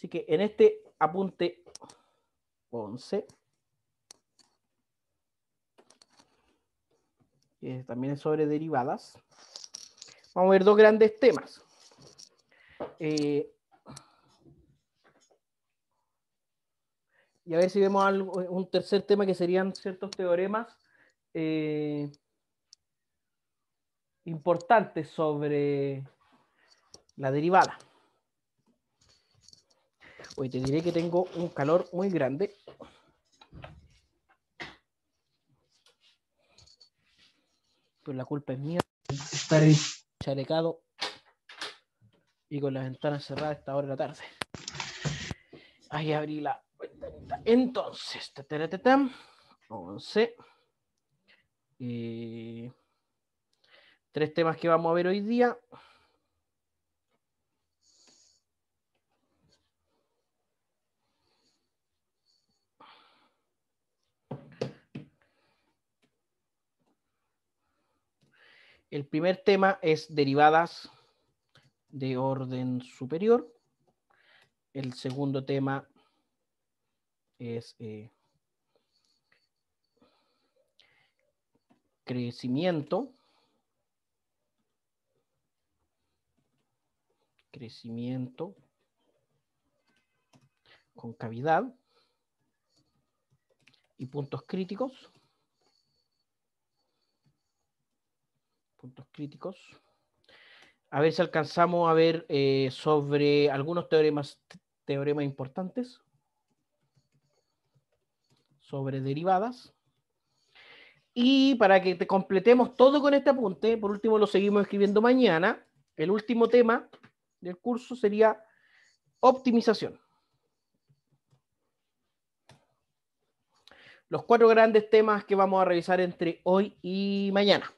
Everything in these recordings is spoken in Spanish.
Así que en este apunte 11, que también es sobre derivadas, vamos a ver dos grandes temas. Eh, y a ver si vemos un tercer tema que serían ciertos teoremas eh, importantes sobre la derivada. Hoy te diré que tengo un calor muy grande. Pero la culpa es mía. Estar chalecado y con las ventanas cerradas a esta hora de la tarde. Ahí abrí la ventanita. Entonces, te, 11. Eh, tres temas que vamos a ver hoy día. El primer tema es derivadas de orden superior. El segundo tema es eh, crecimiento. Crecimiento concavidad y puntos críticos. puntos críticos. A ver si alcanzamos a ver eh, sobre algunos teoremas, teoremas importantes sobre derivadas. Y para que te completemos todo con este apunte, por último lo seguimos escribiendo mañana, el último tema del curso sería optimización. Los cuatro grandes temas que vamos a revisar entre hoy y mañana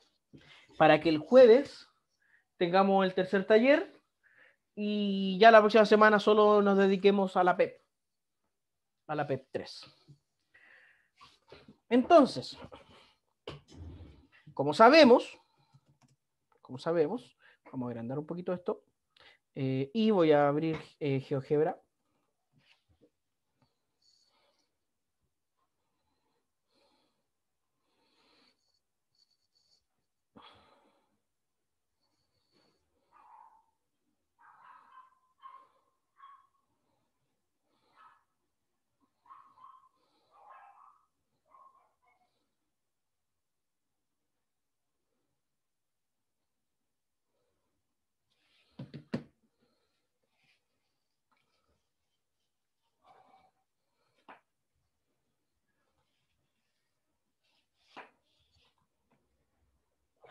para que el jueves tengamos el tercer taller y ya la próxima semana solo nos dediquemos a la PEP, e a la PEP 3. E Entonces, como sabemos, como sabemos, vamos a agrandar un poquito esto eh, y voy a abrir eh, GeoGebra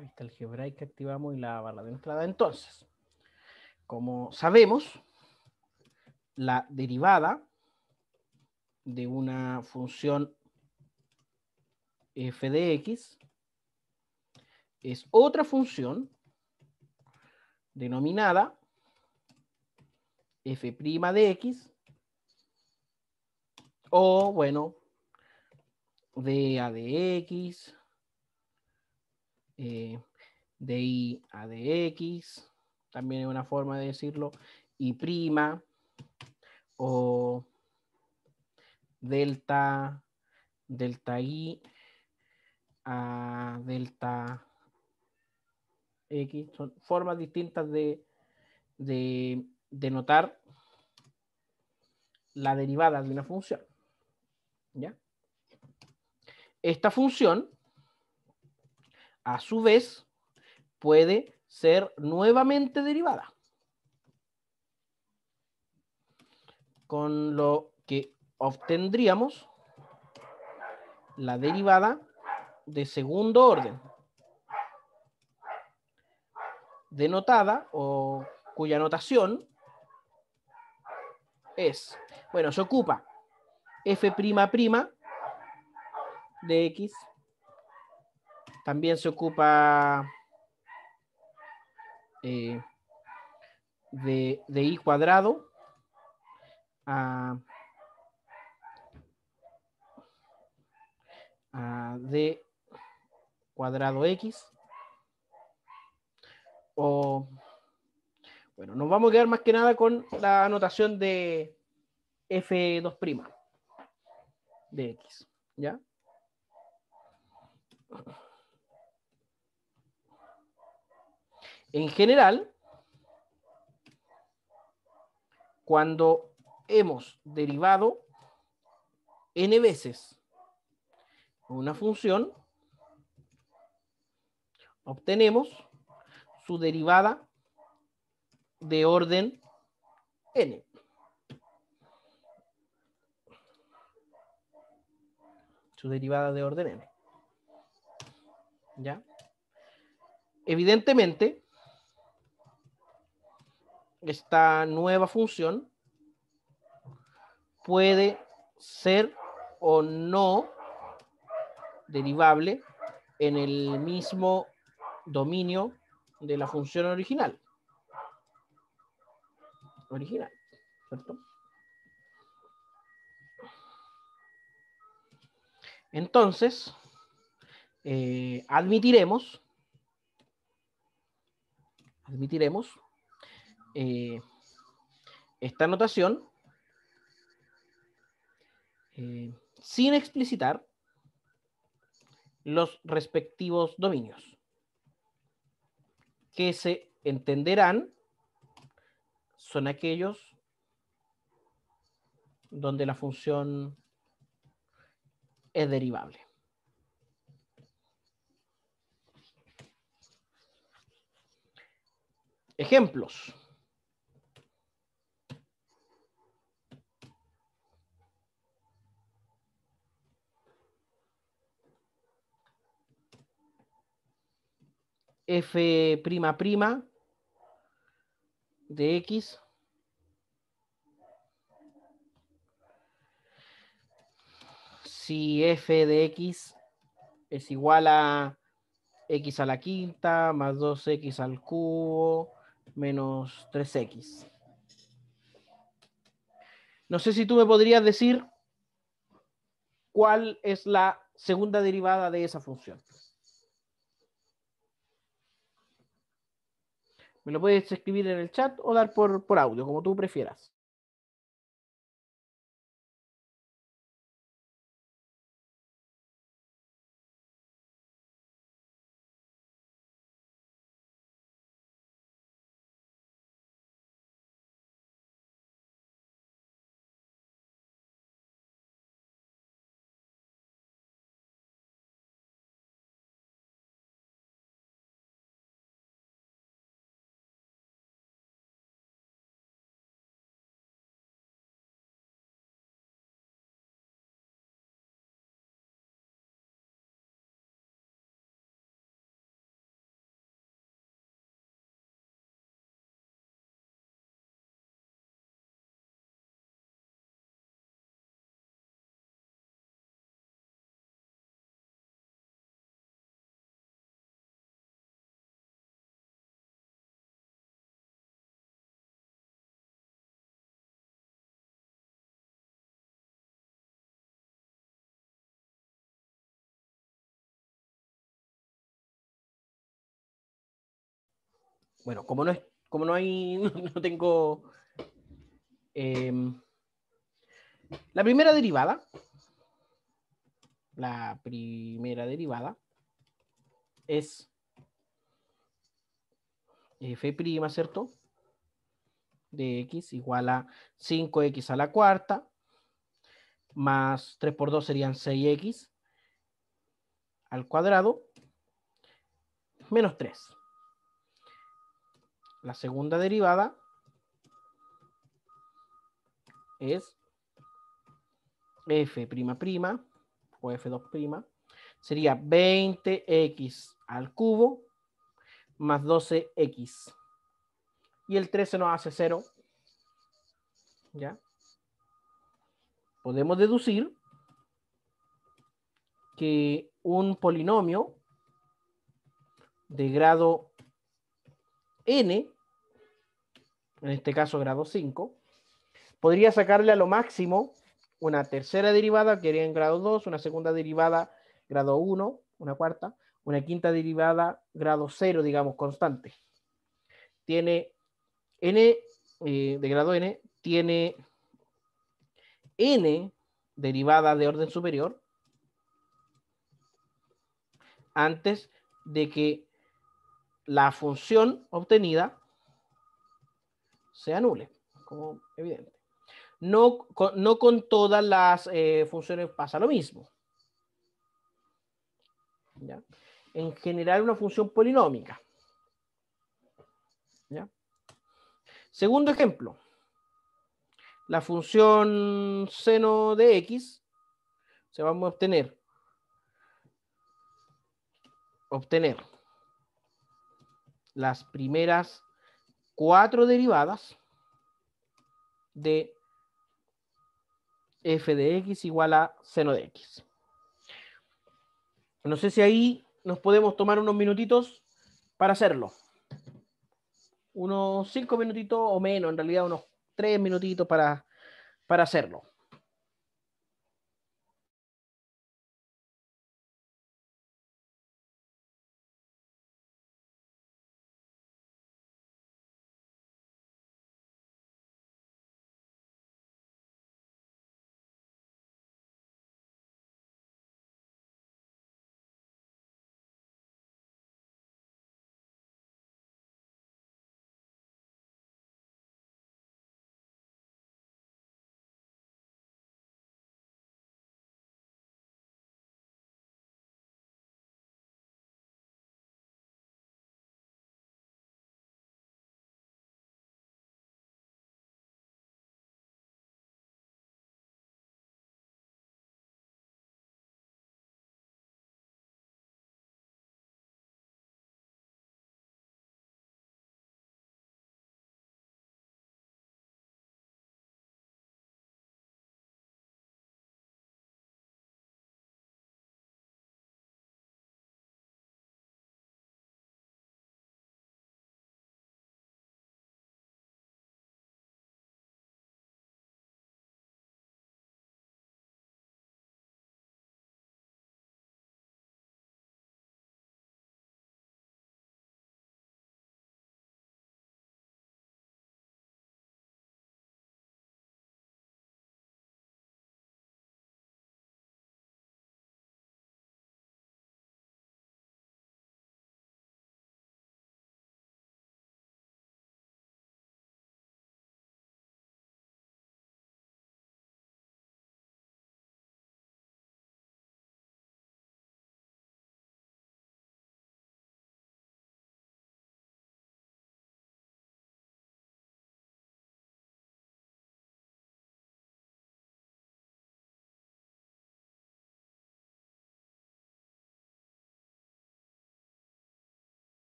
vista algebraica activamos y la barra de entrada. Entonces, como sabemos, la derivada de una función f de x es otra función denominada f' de x o, bueno, a de x, eh, de i a x también es una forma de decirlo, y prima, o delta, delta I a delta X, son formas distintas de, de, notar la derivada de una función. ¿Ya? Esta función a su vez, puede ser nuevamente derivada. Con lo que obtendríamos la derivada de segundo orden, denotada o cuya notación es, bueno, se ocupa f'' de x también se ocupa eh, de, i cuadrado. A, ah, ah, d cuadrado x. O, bueno, nos vamos a quedar más que nada con la anotación de f2' de x. ¿Ya? En general, cuando hemos derivado n veces una función, obtenemos su derivada de orden n. Su derivada de orden n. ¿Ya? Evidentemente, esta nueva función puede ser o no derivable en el mismo dominio de la función original. Original, ¿cierto? Entonces, eh, admitiremos, admitiremos eh, esta anotación eh, sin explicitar los respectivos dominios que se entenderán son aquellos donde la función es derivable. Ejemplos. f prima prima de x si f de x es igual a x a la quinta más 2x al cubo menos 3x. No sé si tú me podrías decir cuál es la segunda derivada de esa función. Me lo puedes escribir en el chat o dar por, audio, como tú prefieras. Bueno, como no, es, como no hay, no tengo... Em, la primera derivada, la primera derivada es f', ¿cierto? De x igual a 5x a la cuarta, más 3 por 2 serían 6x al cuadrado, menos 3. La segunda derivada es f' o f2', sería 20x al cubo más 12x. Y el 13 nos hace 0. ¿Ya? Podemos deducir que un polinomio de grado n en este caso grado 5, podría sacarle a lo máximo una tercera derivada que haría en grado 2, una segunda derivada grado 1, una cuarta, una quinta derivada grado 0, digamos, constante. Tiene n eh, de grado n, tiene n derivada de orden superior antes de que la función obtenida se anule, como evidente. No con, todas las eh, funciones pasa lo mismo. En general una función polinómica. Segundo ejemplo. La función seno de x se va a obtener obtener las primeras cuatro derivadas de f de x igual a seno de x. No sé si ahí nos podemos tomar unos minutitos para hacerlo. Unos cinco minutitos o menos, en realidad unos tres minutitos para, para hacerlo.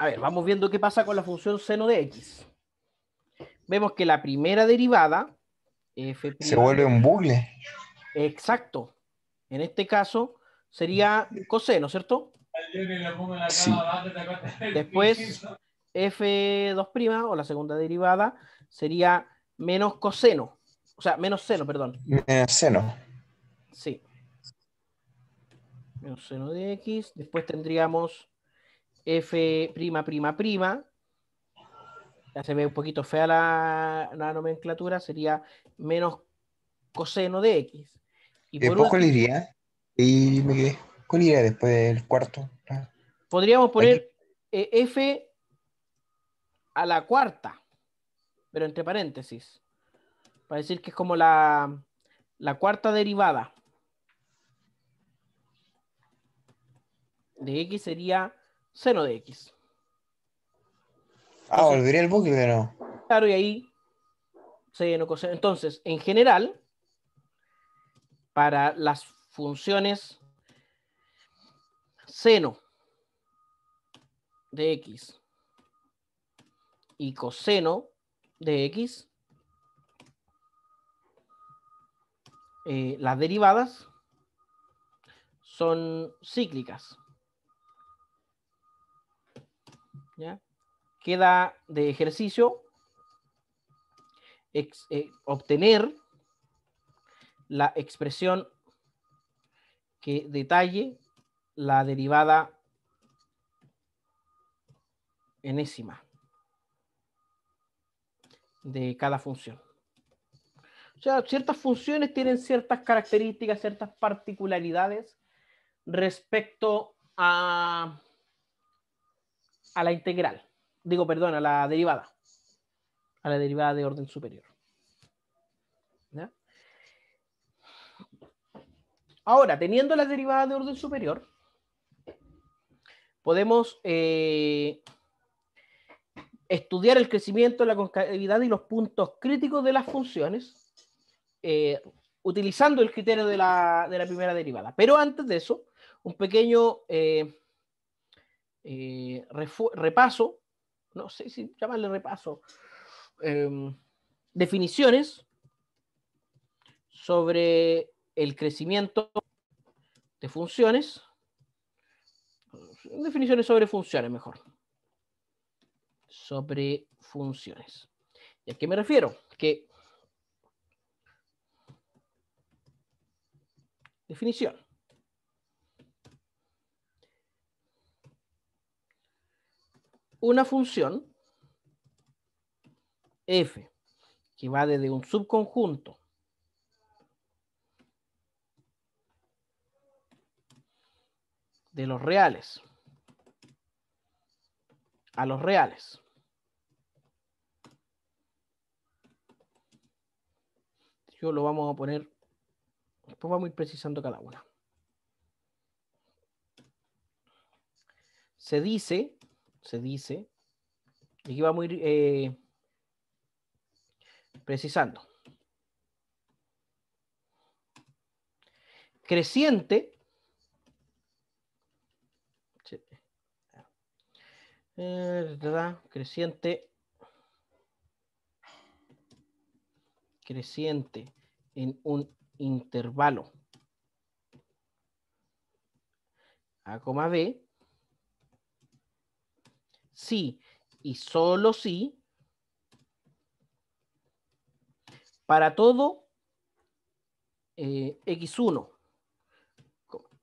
A ver, vamos viendo qué pasa con la función seno de x. Vemos que la primera derivada, f Se vuelve un bucle. Exacto. En este caso sería coseno, ¿cierto? Después, f2' o la segunda derivada sería menos coseno. O sea, menos seno, perdón. Menos seno. Sí. Menos seno de x. Después tendríamos F prima prima prima. Ya se ve un poquito fea la, nomenclatura, sería menos coseno de x. Y después cuál iría? Y me quedé. ¿Cuál iría después del cuarto? Podríamos poner eh, f a la cuarta, pero entre paréntesis, para decir que es como la cuarta derivada de x sería seno de X. ah, olvidé el bucle pero. Claro, y ahí seno, coseno. Entonces, en general, para las funciones seno de X y coseno de X, eh, las derivadas son cíclicas. Queda de ejercicio eh, obtener la expresión que detalle la derivada enésima de cada función. O sea, ciertas funciones tienen ciertas características, ciertas particularidades respecto a a la integral. Digo, perdón, a la derivada. A la derivada de orden superior. Ahora, teniendo la derivada de orden superior, podemos eh, estudiar el crecimiento, la concavidad y los puntos críticos de las funciones eh, utilizando el criterio de la, primera derivada. Pero antes de eso, un pequeño eh, eh, repaso, no sé si llamarle repaso, em, definiciones sobre el crecimiento de funciones, definiciones sobre funciones mejor, sobre funciones. ¿Y a qué me refiero? Que definición. una función f que va desde un subconjunto de los reales a los reales. Yo lo vamos a poner, después vamos a ir precisando cada una. Se dice se dice, y vamos a ir eh, precisando. Creciente. Eh, creciente. Creciente en un intervalo. A, B sí y solo sí, para todo eh, X1,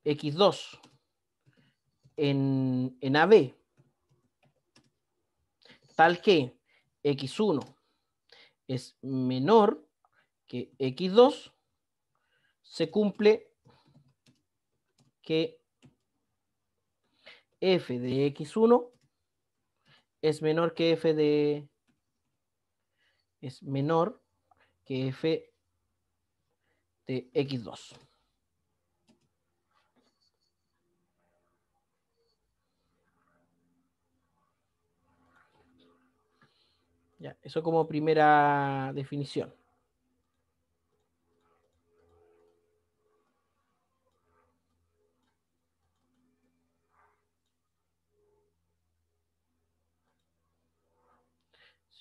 X2 en, en AB, tal que X1 es menor que X2, se cumple que f de x1 es menor que f de es menor que f de x2. Ya, eso como primera definición.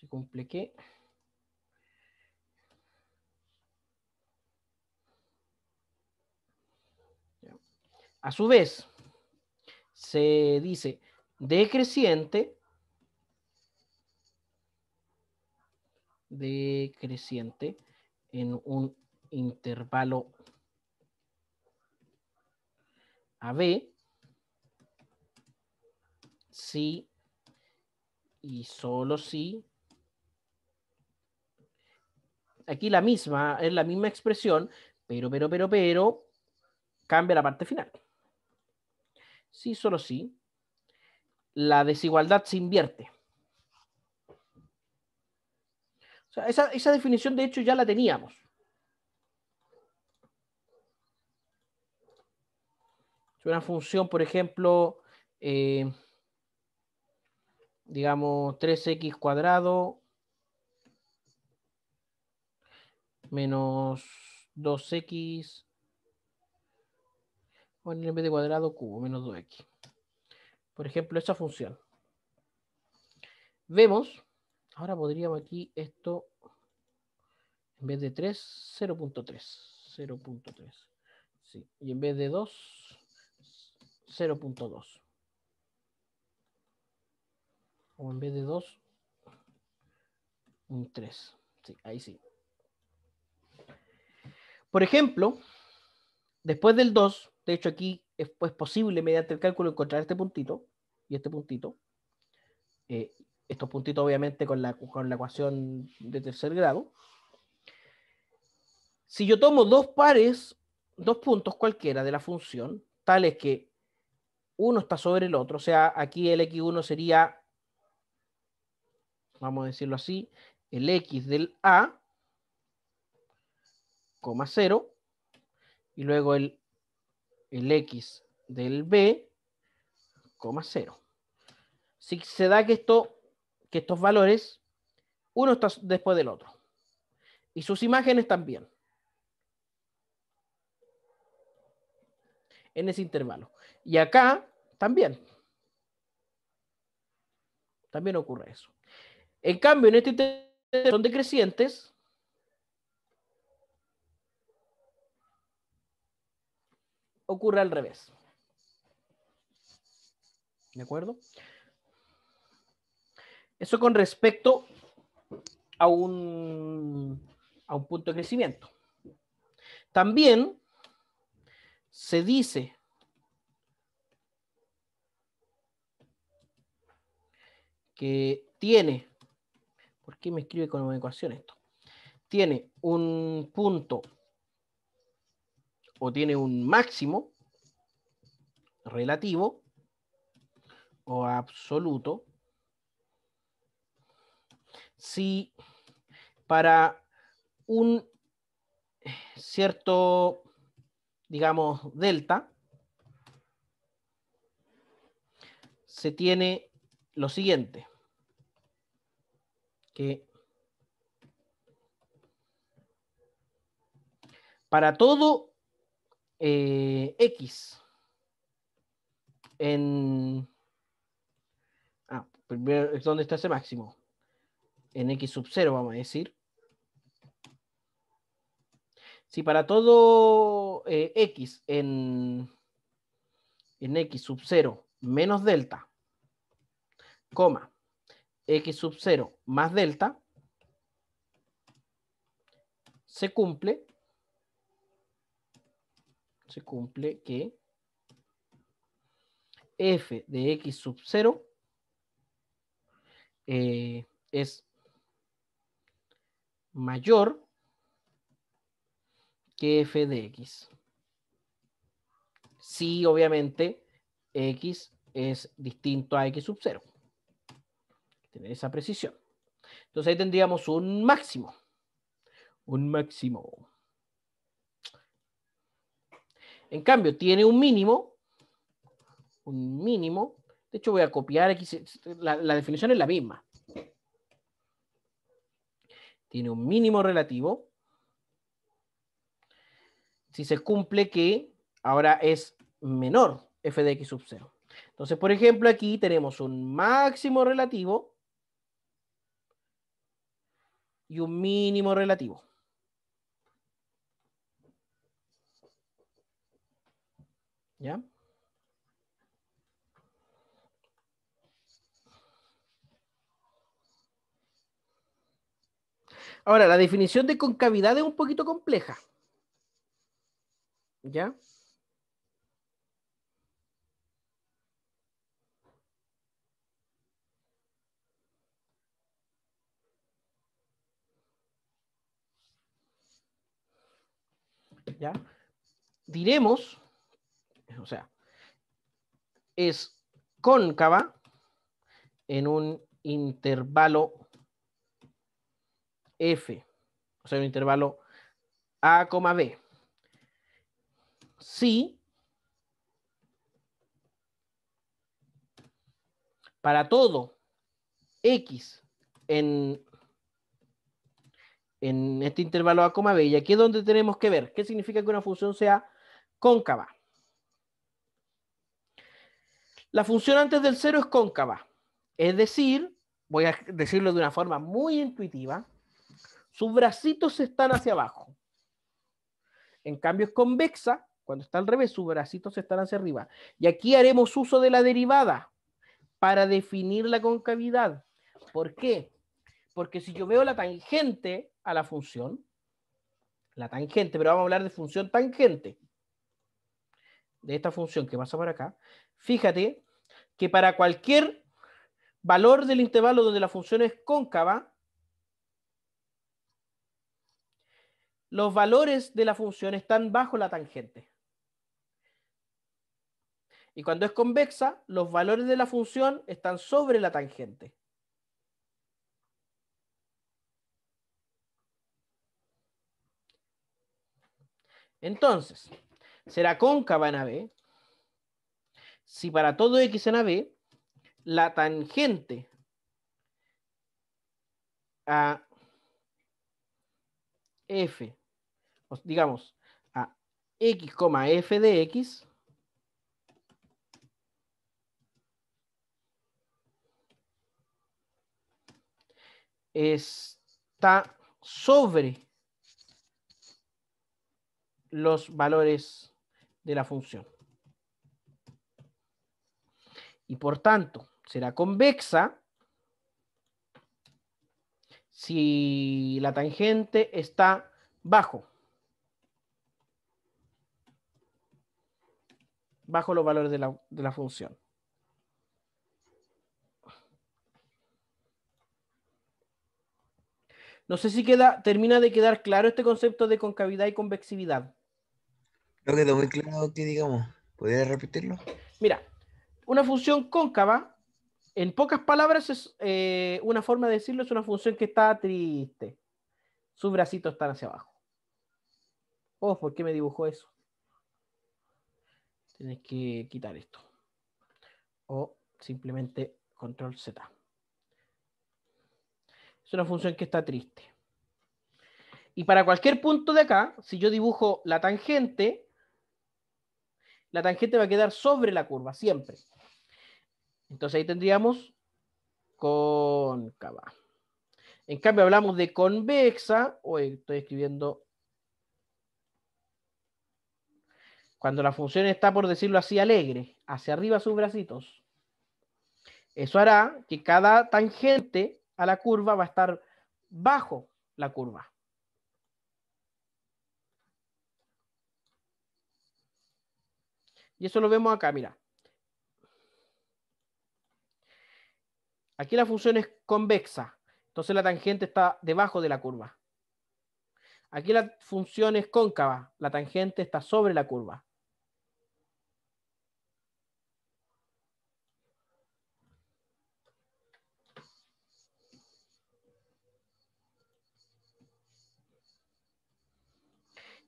cumple que A su vez, se dice decreciente, decreciente en un intervalo AB si y solo si aquí la misma, es la misma expresión, pero, pero, pero, pero, cambia la parte final. Sí, solo sí. La desigualdad se invierte. esa, definición, de hecho, ya la teníamos. una función, por ejemplo, eh, digamos 3x cuadrado menos 2x bueno, en vez de cuadrado cubo, menos 2x. Por ejemplo, esta función. Vemos, ahora podríamos aquí esto, en vez de 3, 0.3. 0.3. Sí. Y en vez de 2, 0.2. O en vez de 2, un 3. Sí, ahí sí. Por ejemplo, después del 2, de hecho aquí es posible mediante el cálculo encontrar este puntito y este puntito. Eh, estos puntitos obviamente con la, con la ecuación de tercer grado. Si yo tomo dos pares, dos puntos cualquiera de la función, tales que uno está sobre el otro, o sea, aquí el x1 sería, vamos a decirlo así, el x del a coma y luego el, el x del b, 0. Si se da que, esto, que estos valores, uno está después del otro. Y sus imágenes también. En ese intervalo. Y acá también. También ocurre eso. En cambio, en este intervalo son decrecientes, ocurre al revés. ¿De acuerdo? Eso con respecto a un, a un punto de crecimiento. También se dice que tiene, ¿por qué me escribe con una ecuación esto? Tiene un punto o tiene un máximo relativo o absoluto, si para un cierto, digamos, delta, se tiene lo siguiente, que para todo eh, X en... Ah, primero, ¿dónde está ese máximo? En X sub 0, vamos a decir. Si para todo eh, X en, en X sub 0 menos delta, coma, X sub 0 más delta, se cumple se cumple que f de x sub 0 eh, es mayor que f de x. Si obviamente x es distinto a x sub 0. Tener esa precisión. Entonces ahí tendríamos un máximo. Un máximo. En cambio, tiene un mínimo, un mínimo, de hecho voy a copiar aquí, la, definición es la misma. Tiene un mínimo relativo. Si se cumple que ahora es menor f de x sub 0. Entonces, por ejemplo, aquí tenemos un máximo relativo y un mínimo relativo. Ahora, la definición de concavidad es un poquito compleja. ¿Ya? ¿Ya? Diremos o sea, es cóncava en un intervalo F, o sea, un intervalo A, B. Si para todo X en, en este intervalo A, B, y aquí es donde tenemos que ver qué significa que una función sea cóncava. La función antes del cero es cóncava, es decir, voy a decirlo de una forma muy intuitiva, sus bracitos están hacia abajo. En cambio es convexa, cuando está al revés, sus bracitos están hacia arriba. Y aquí haremos uso de la derivada para definir la concavidad. ¿Por qué? Porque si yo veo la tangente a la función, la tangente, pero vamos a hablar de función tangente, de esta función que pasa por acá, fíjate que para cualquier valor del intervalo donde la función es cóncava, los valores de la función están bajo la tangente. Y cuando es convexa, los valores de la función están sobre la tangente. Entonces, será cóncava en AB, si para todo x en AB, la tangente a f, digamos, a x, f de x, está sobre los valores de la función y por tanto será convexa si la tangente está bajo. Bajo los valores de la, función. No sé si queda, termina de quedar claro este concepto de concavidad y convexividad. que quedó muy claro que digamos. ¿Podría repetirlo? Mira, una función cóncava, en pocas palabras, es eh, una forma de decirlo, es una función que está triste. Sus bracitos están hacia abajo. Oh, ¿por qué me dibujó eso? Tienes que quitar esto. O simplemente control Z. Es una función que está triste. Y para cualquier punto de acá, si yo dibujo la tangente, la tangente va a quedar sobre la curva, siempre. Entonces ahí tendríamos cóncava. En cambio, hablamos de convexa, Hoy estoy escribiendo. Cuando la función está, por decirlo así, alegre, hacia arriba sus bracitos. Eso hará que cada tangente a la curva va a estar bajo la curva. Y eso lo vemos acá, mira. Aquí la función es convexa, entonces la tangente está debajo de la curva. Aquí la función es cóncava, la tangente está sobre la curva.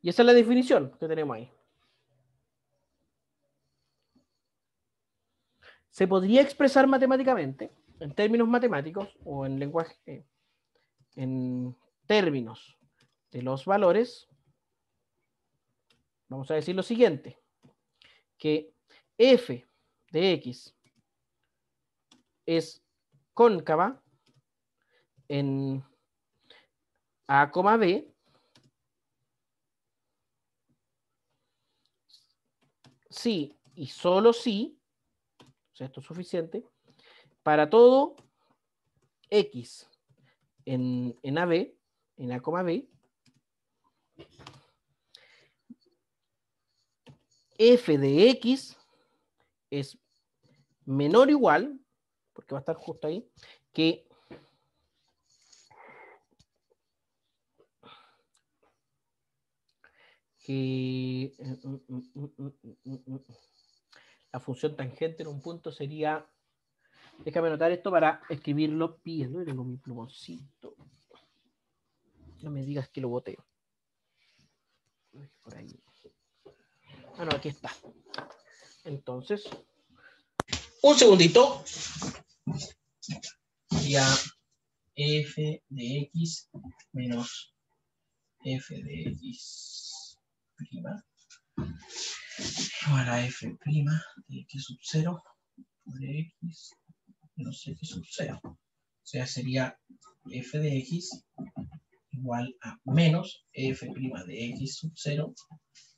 Y esa es la definición que tenemos ahí. ¿Se podría expresar matemáticamente? en términos matemáticos o en lenguaje, eh, en términos de los valores, vamos a decir lo siguiente, que f de x es cóncava en a, b si y solo si, o sea, esto es suficiente, para todo X en, en AB, en a coma B, f de x es menor o igual, porque va a estar justo ahí, que que la función tangente en un punto sería Déjame anotar esto para escribirlo bien. ¿no? Tengo mi plumoncito. No me digas que lo boteo. Por ahí. Ah, no, aquí está. Entonces. Un segundito. Ya. F de X menos F de X prima igual a F prima de X sub 0 por X no sé qué sub 0. O sea, sería f de x igual a menos f' de x sub 0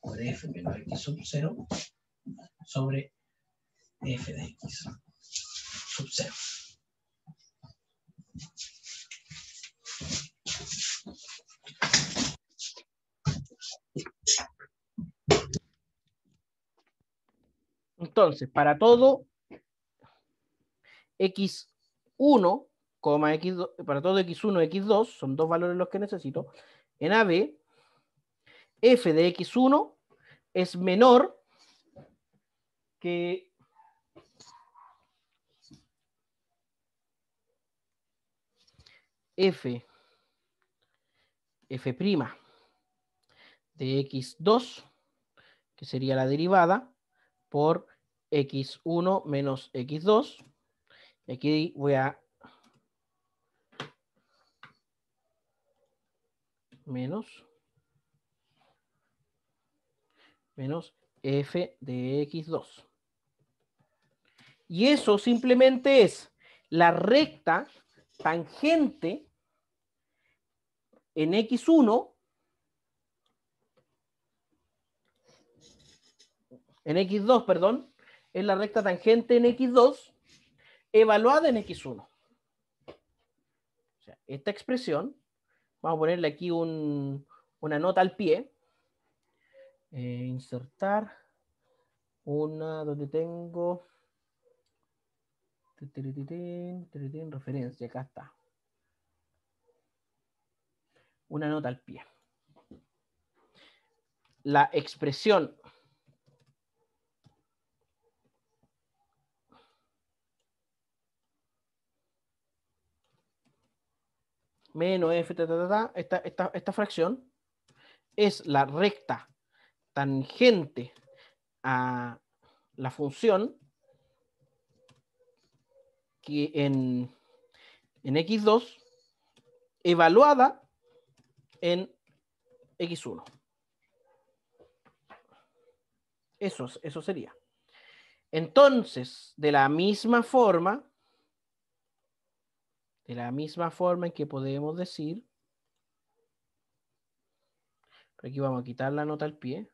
por f menos x sub 0 sobre f de x sub 0. Entonces, para todo x1, x para todo x1, x2, son dos valores los que necesito, en AB, f de x1 es menor que f, f' de x2, que sería la derivada, por x1 menos x2, y aquí voy a menos menos f de x2. Y eso simplemente es la recta tangente en x1 en x2, perdón, es la recta tangente en x2 evaluada en X1. O sea, esta expresión, vamos a ponerle aquí una nota al pie. Eh, insertar una donde tengo referencia, acá está. Una nota al pie. La expresión menos f, esta, fracción es la recta tangente a la función que en, en x2 evaluada en x1. Eso, eso sería. Entonces, de la misma forma, de la misma forma en que podemos decir, aquí vamos a quitar la nota al pie.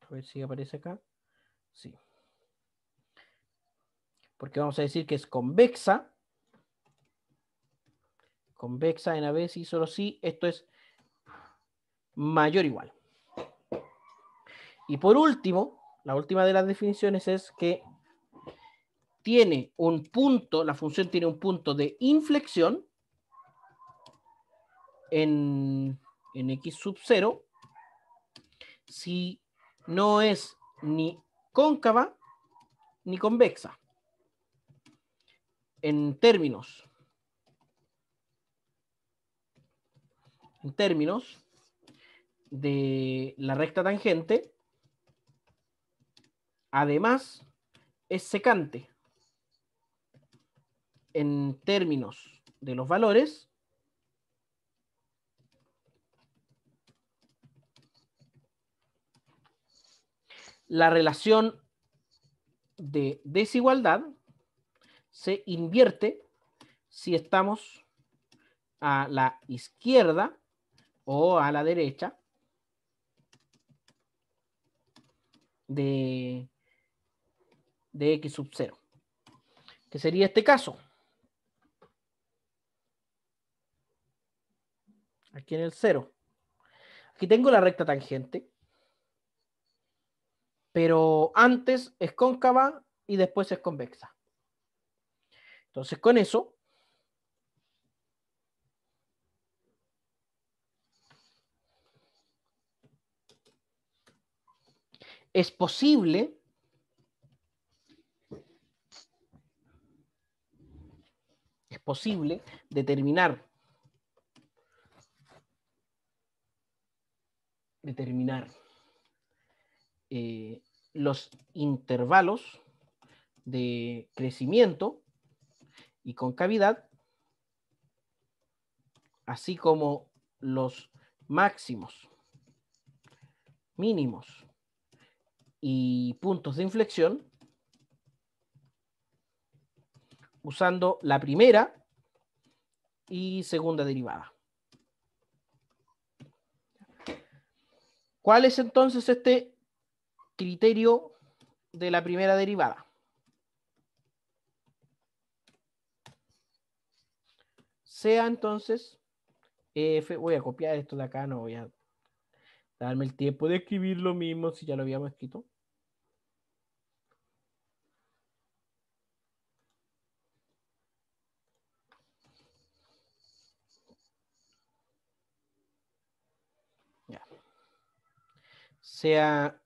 A ver si aparece acá. Sí. Porque vamos a decir que es convexa. Convexa en a y solo si esto es mayor o igual. Y por último, la última de las definiciones es que tiene un punto, la función tiene un punto de inflexión en, x sub 0 si no es ni cóncava ni convexa en términos en términos de la recta tangente además es secante en términos de los valores, la relación de desigualdad se invierte si estamos a la izquierda o a la derecha de, de x sub 0, que sería este caso. aquí en el cero. Aquí tengo la recta tangente, pero antes es cóncava y después es convexa. Entonces con eso es posible es posible determinar determinar eh, los intervalos de crecimiento y concavidad, así como los máximos, mínimos y puntos de inflexión, usando la primera y segunda derivada. ¿Cuál es entonces este criterio de la primera derivada? Sea entonces, eh, f, voy a copiar esto de acá, no voy a darme el tiempo de escribir lo mismo si ya lo habíamos escrito. sea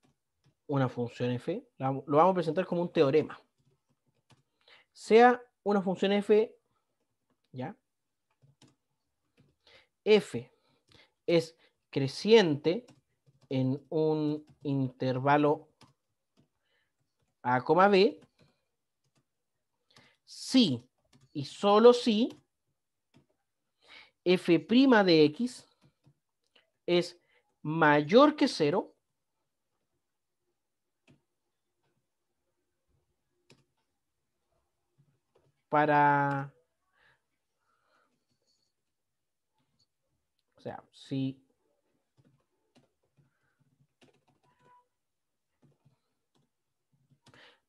una función f, lo vamos a presentar como un teorema. Sea una función f, ¿ya? f es creciente en un intervalo a, b si y solo si f' de x es mayor que cero, para... O sea, si...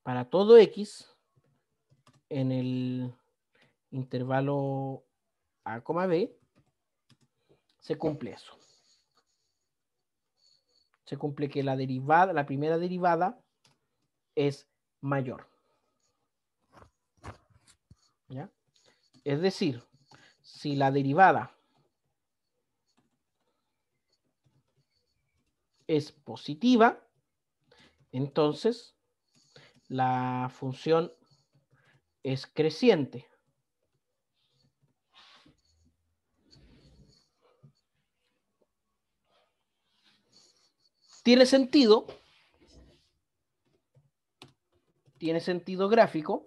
Para todo X en el intervalo A, B, se cumple eso. Se cumple que la derivada, la primera derivada es mayor. ¿ya? Es decir, si la derivada es positiva, entonces la función es creciente. Tiene sentido, tiene sentido gráfico,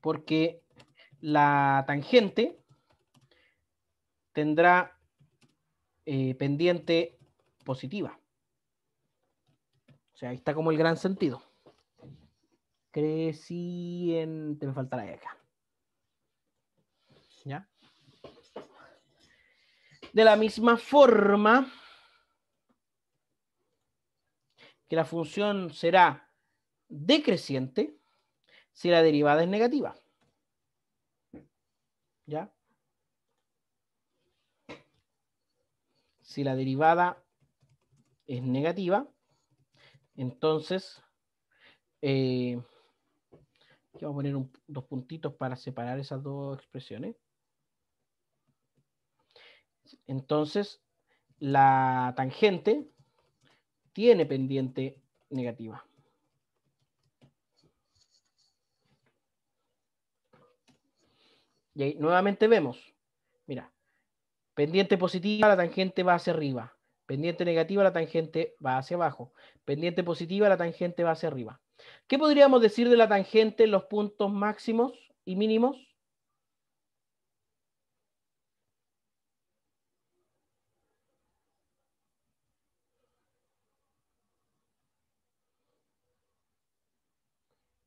porque la tangente tendrá eh, pendiente positiva. O sea, ahí está como el gran sentido. Creciente, me faltará e acá. ¿Ya? De la misma forma que la función será decreciente, si la derivada es negativa. ¿Ya? Si la derivada es negativa, entonces, eh, vamos a poner dos puntitos para separar esas dos expresiones. Entonces, la tangente tiene pendiente negativa. Y ahí nuevamente vemos, mira, pendiente positiva, la tangente va hacia arriba. Pendiente negativa, la tangente va hacia abajo. Pendiente positiva, la tangente va hacia arriba. ¿Qué podríamos decir de la tangente en los puntos máximos y mínimos?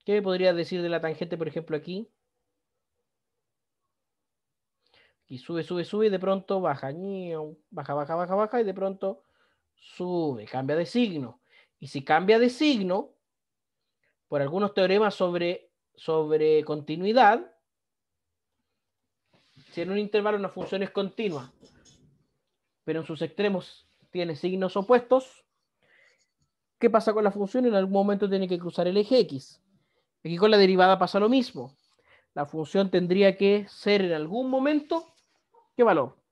¿Qué podría decir de la tangente, por ejemplo, aquí? y sube, sube, sube, y de pronto baja, baja, baja, baja, baja, y de pronto sube, cambia de signo. Y si cambia de signo, por algunos teoremas sobre, sobre continuidad, si en un intervalo una función es continua, pero en sus extremos tiene signos opuestos, ¿qué pasa con la función? En algún momento tiene que cruzar el eje X. Aquí con la derivada pasa lo mismo. La función tendría que ser en algún momento ¿Qué valor?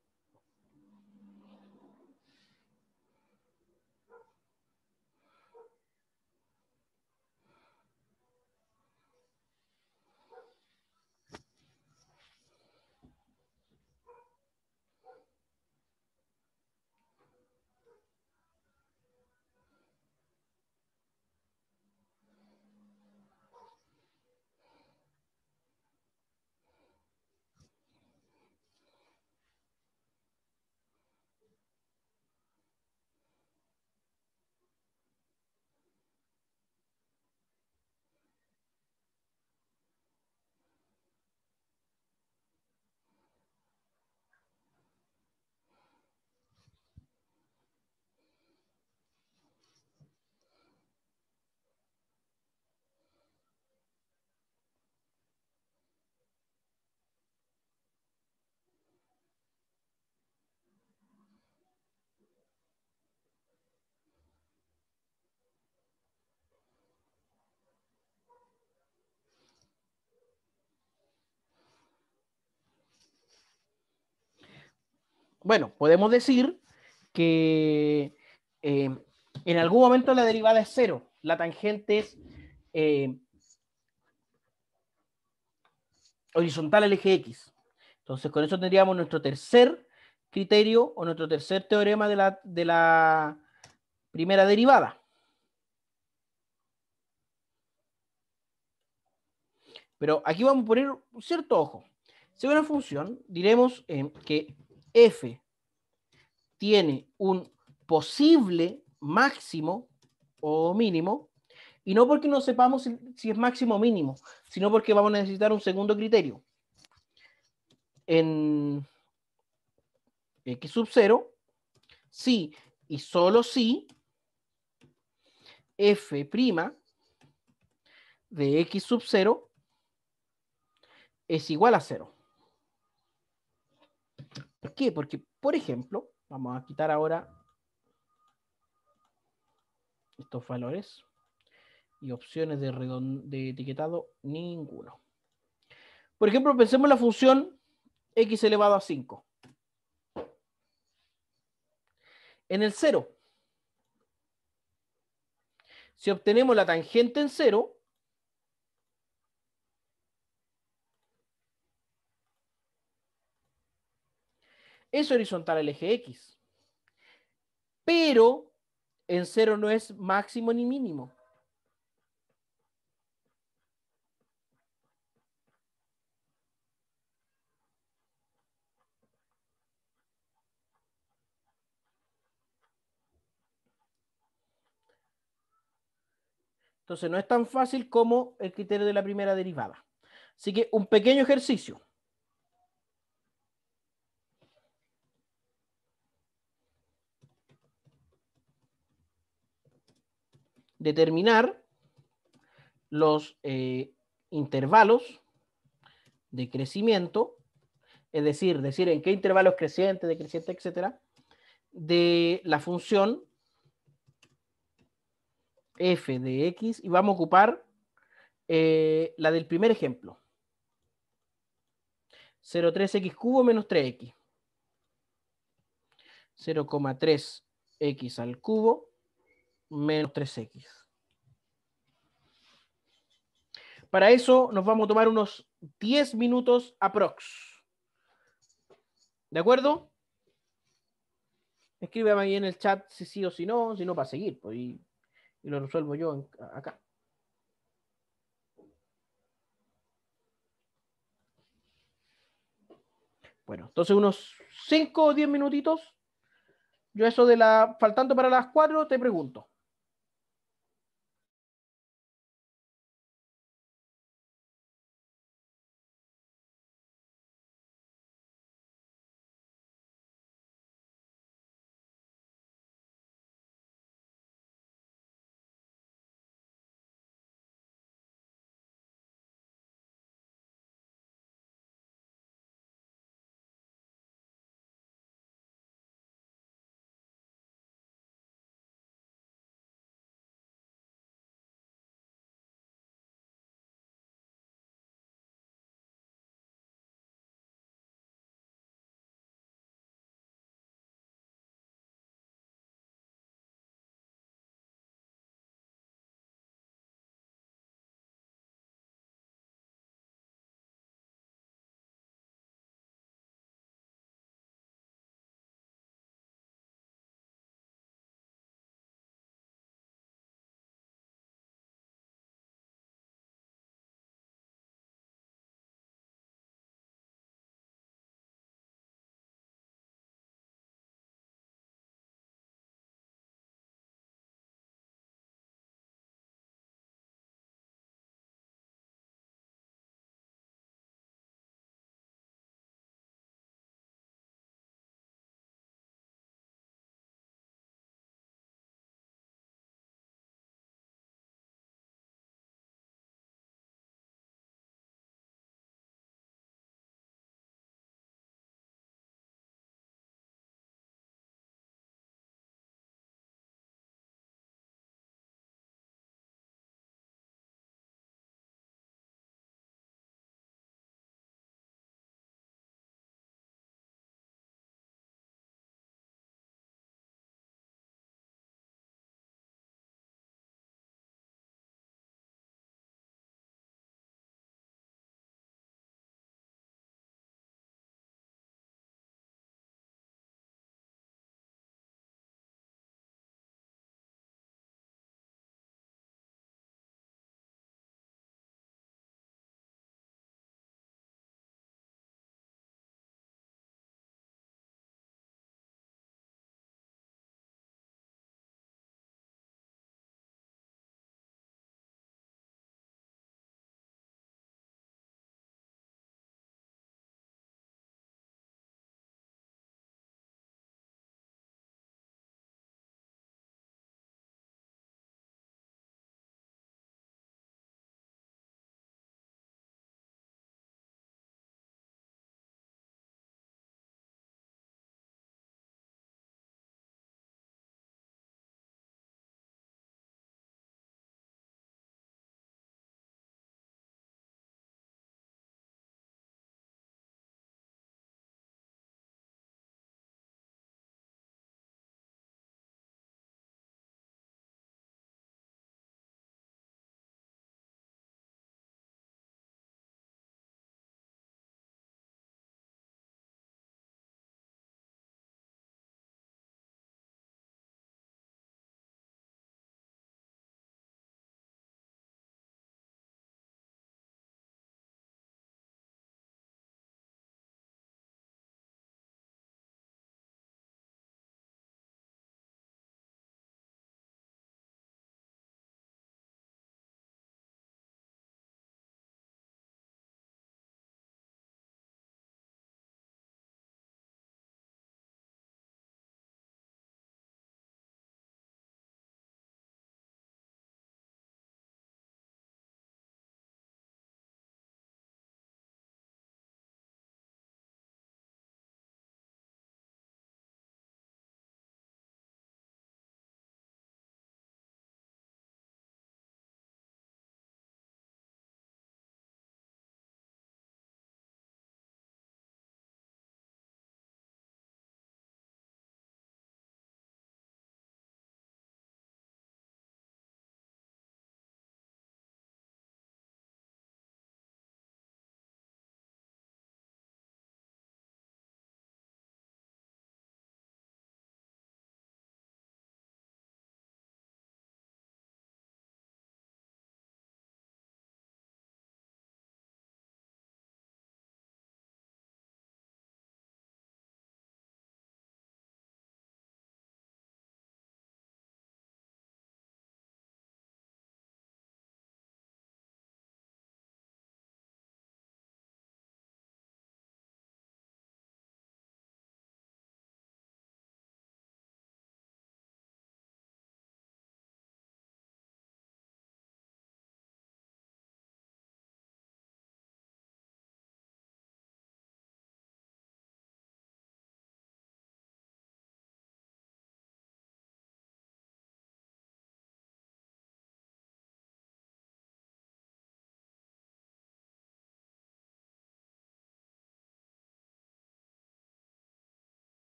Bueno, podemos decir que eh, en algún momento la derivada es cero, la tangente es eh, horizontal al eje X. Entonces, con eso tendríamos nuestro tercer criterio o nuestro tercer teorema de la, de la primera derivada. Pero aquí vamos a poner un cierto ojo. Según la función, diremos eh, que F tiene un posible máximo o mínimo, y no porque no sepamos si, es máximo o mínimo, sino porque vamos a necesitar un segundo criterio. En X sub 0, sí y solo si F' de X sub 0 es igual a 0. ¿Por qué? Porque, por ejemplo, vamos a quitar ahora estos valores y opciones de, de etiquetado, ninguno. Por ejemplo, pensemos la función x elevado a 5. En el 0, si obtenemos la tangente en 0, es horizontal el eje X. Pero en cero no es máximo ni mínimo. Entonces no es tan fácil como el criterio de la primera derivada. Así que un pequeño ejercicio. determinar los eh, intervalos de crecimiento, es decir, decir en qué intervalos creciente, decreciente, etcétera, de la función f de x y vamos a ocupar eh, la del primer ejemplo. 0,3x cubo menos 3x. 0,3x al cubo menos 3x. Para eso nos vamos a tomar unos 10 minutos aprox. ¿De acuerdo? Escríbeme ahí en el chat si sí o si no, si no para seguir, pues, y, lo resuelvo yo acá. Bueno, entonces unos 5 o 10 minutitos. Yo eso de la, faltando para las 4, te pregunto.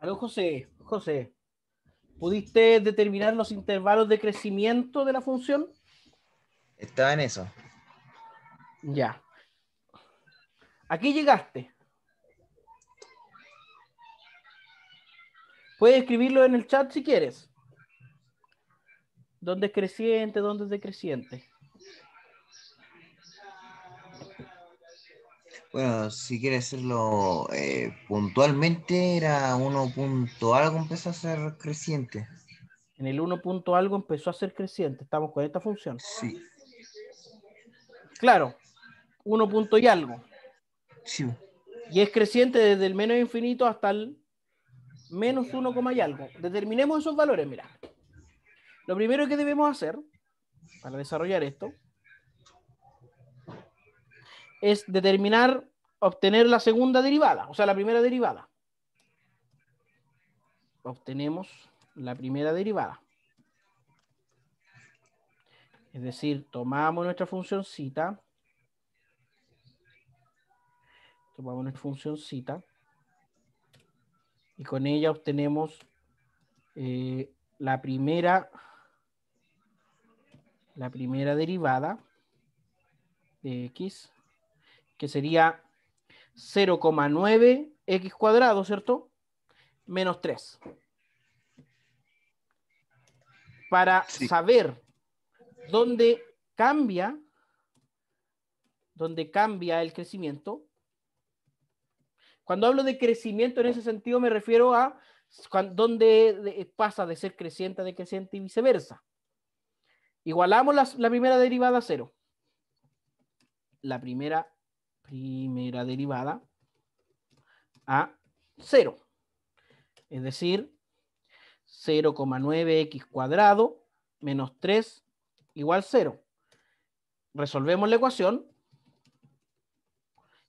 Aló, José. José, ¿pudiste determinar los intervalos de crecimiento de la función? Estaba en eso. Ya. Aquí llegaste. Puedes escribirlo en el chat si quieres. ¿Dónde es creciente? ¿Dónde es decreciente? Bueno, si quiere hacerlo eh, puntualmente, era 1 punto algo, empezó a ser creciente. En el 1 punto algo empezó a ser creciente. Estamos con esta función. Sí. Claro, 1 punto y algo. Sí. Y es creciente desde el menos infinito hasta el menos 1, y algo. Determinemos esos valores, mira. Lo primero que debemos hacer para desarrollar esto es determinar, obtener la segunda derivada, o sea, la primera derivada. Obtenemos la primera derivada. Es decir, tomamos nuestra cita. Tomamos nuestra cita. Y con ella obtenemos eh, la primera la primera derivada de x que sería 0,9x cuadrado, ¿cierto? Menos 3. Para saber dónde cambia, dónde cambia el crecimiento. Cuando hablo de crecimiento en ese sentido me refiero a dónde pasa de ser creciente a decreciente y viceversa. Igualamos la, primera derivada a cero. La primera primera derivada a 0. Es decir, 0,9x cuadrado menos 3 igual 0. Resolvemos la ecuación,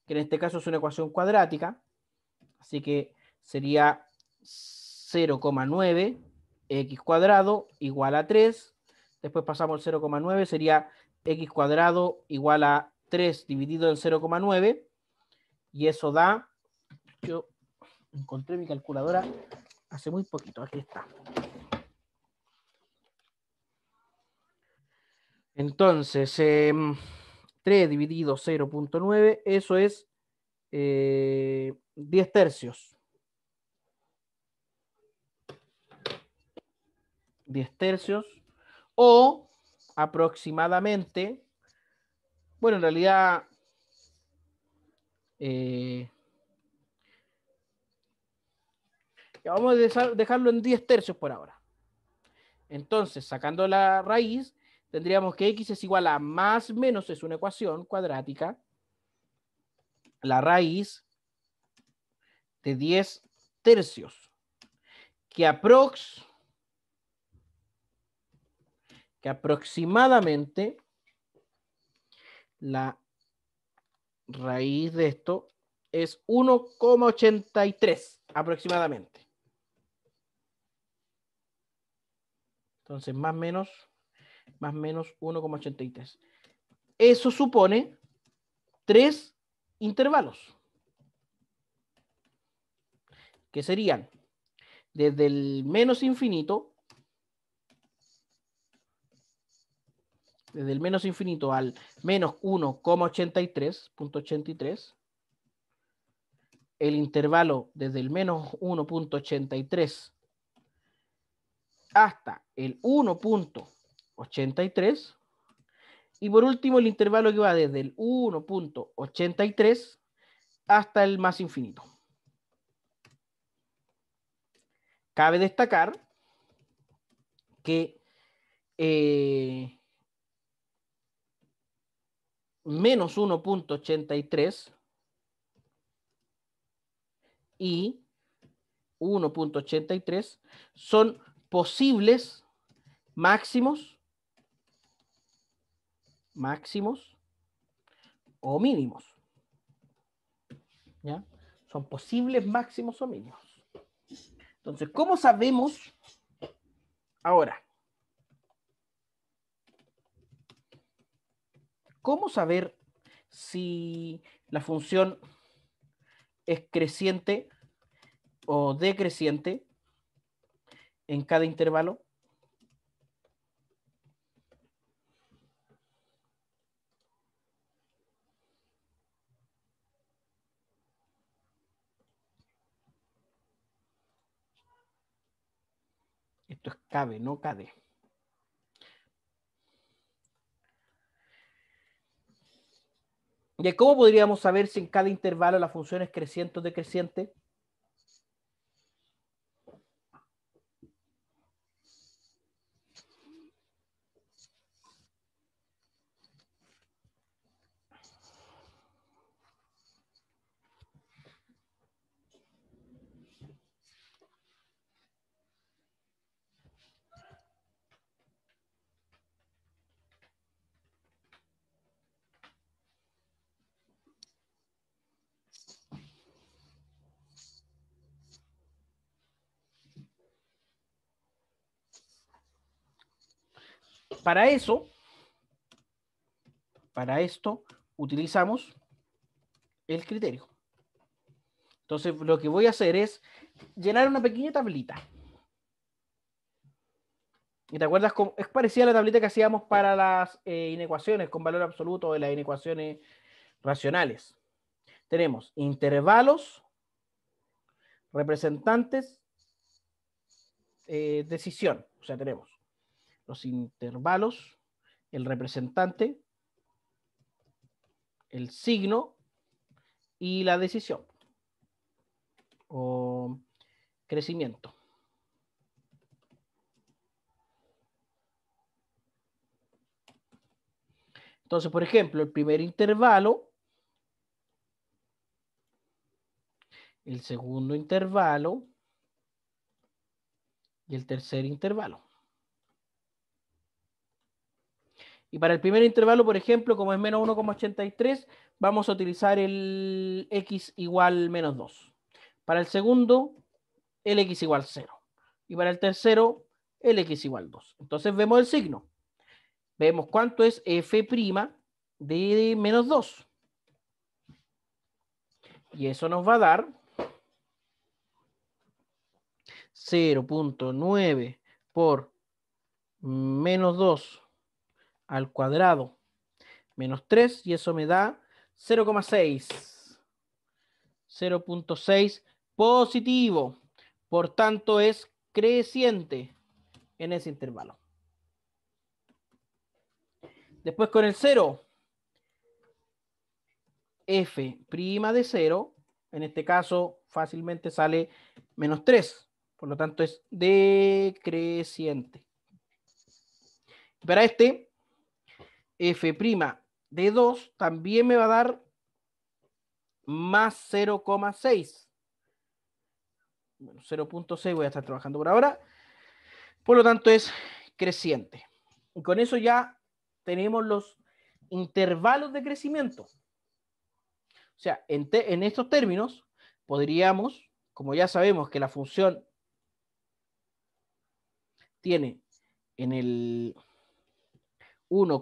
que en este caso es una ecuación cuadrática, así que sería 0,9x cuadrado igual a 3, después pasamos el 0,9, sería x cuadrado igual a 3 dividido en 0,9 y eso da, yo encontré mi calculadora hace muy poquito, aquí está. Entonces, 3 em, dividido 0.9, eso es 10 eh, tercios. 10 tercios o aproximadamente bueno, en realidad, eh, vamos a dejarlo en 10 tercios por ahora. Entonces, sacando la raíz, tendríamos que x es igual a más menos, es una ecuación cuadrática, la raíz de 10 tercios, que aprox, que aproximadamente la raíz de esto es 1,83 aproximadamente. Entonces, más menos, más menos 1,83. Eso supone tres intervalos, que serían desde el menos infinito desde el menos infinito al menos 1,83.83, el intervalo desde el menos 1.83 hasta el 1.83, y por último el intervalo que va desde el 1.83 hasta el más infinito. Cabe destacar que eh, menos 1.83 y 1.83 son posibles máximos, máximos o mínimos. ¿Ya? Son posibles máximos o mínimos. Entonces, ¿cómo sabemos ahora? ¿Cómo saber si la función es creciente o decreciente en cada intervalo? Esto es cabe, no cade. ¿Y cómo podríamos saber si en cada intervalo la función es creciente o decreciente? para eso, para esto utilizamos el criterio. Entonces, lo que voy a hacer es llenar una pequeña tablita. ¿Y te acuerdas? Cómo? Es parecida a la tablita que hacíamos para las eh, inecuaciones con valor absoluto de las inecuaciones racionales. Tenemos intervalos, representantes, eh, decisión. O sea, tenemos los intervalos, el representante, el signo y la decisión o crecimiento. Entonces, por ejemplo, el primer intervalo, el segundo intervalo y el tercer intervalo. Y para el primer intervalo, por ejemplo, como es menos 1,83, vamos a utilizar el x igual menos 2. Para el segundo, el x igual 0. Y para el tercero, el x igual 2. Entonces vemos el signo. Vemos cuánto es f' de menos 2. Y eso nos va a dar 0.9 por menos 2 al cuadrado menos 3 y eso me da 0,6. 0.6 positivo. Por tanto, es creciente en ese intervalo. Después con el 0, f' de 0, en este caso fácilmente sale menos 3. Por lo tanto, es decreciente. Para este, f' de 2 también me va a dar más 0,6. Bueno, 0.6 voy a estar trabajando por ahora. Por lo tanto, es creciente. Y con eso ya tenemos los intervalos de crecimiento. O sea, en, en estos términos podríamos, como ya sabemos que la función tiene en el 1,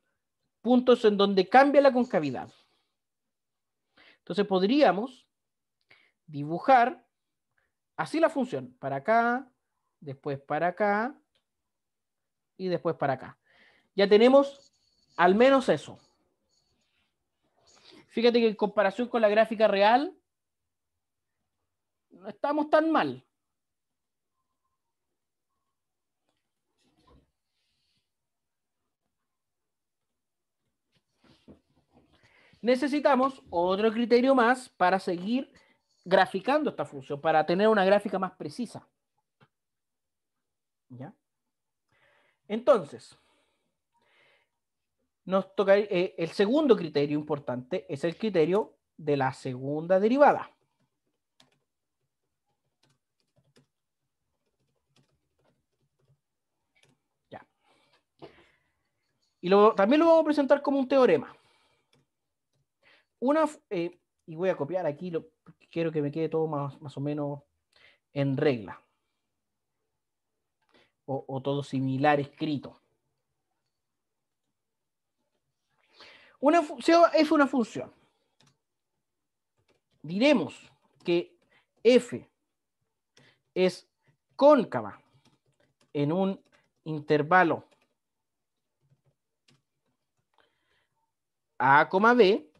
puntos en donde cambia la concavidad. Entonces podríamos dibujar así la función, para acá, después para acá y después para acá. Ya tenemos al menos eso. Fíjate que en comparación con la gráfica real, no estamos tan mal. necesitamos otro criterio más para seguir graficando esta función, para tener una gráfica más precisa. ¿Ya? Entonces, nos toca, eh, el segundo criterio importante es el criterio de la segunda derivada. Ya. Y también lo vamos a presentar como un teorema. Una, eh, y voy a copiar aquí, lo, quiero que me quede todo más, o menos en regla. O, todo similar escrito. Una función es una función. Diremos que f es cóncava en un intervalo a, b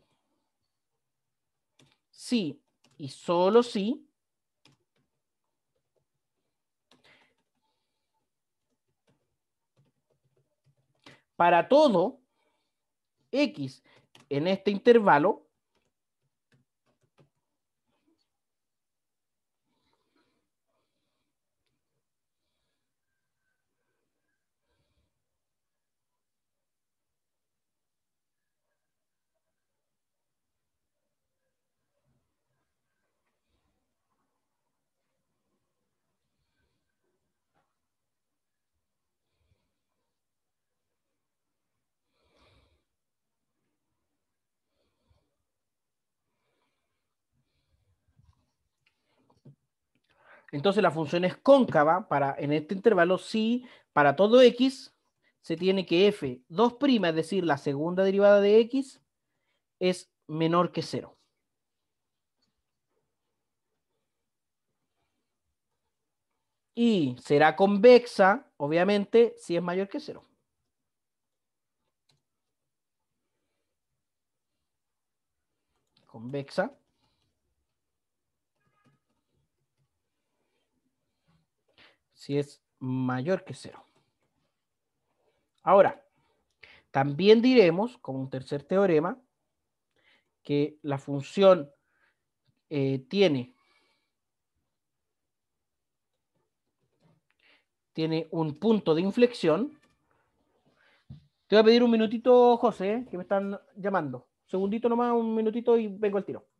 Sí, y solo sí. para todo x en este intervalo Entonces la función es cóncava para, en este intervalo si para todo x se tiene que f 2', es decir, la segunda derivada de x, es menor que 0. Y será convexa, obviamente, si es mayor que 0. Convexa. si es mayor que cero. Ahora, también diremos, con un tercer teorema, que la función eh, tiene, tiene un punto de inflexión. Te voy a pedir un minutito, José, que me están llamando. Segundito nomás, un minutito y vengo al tiro.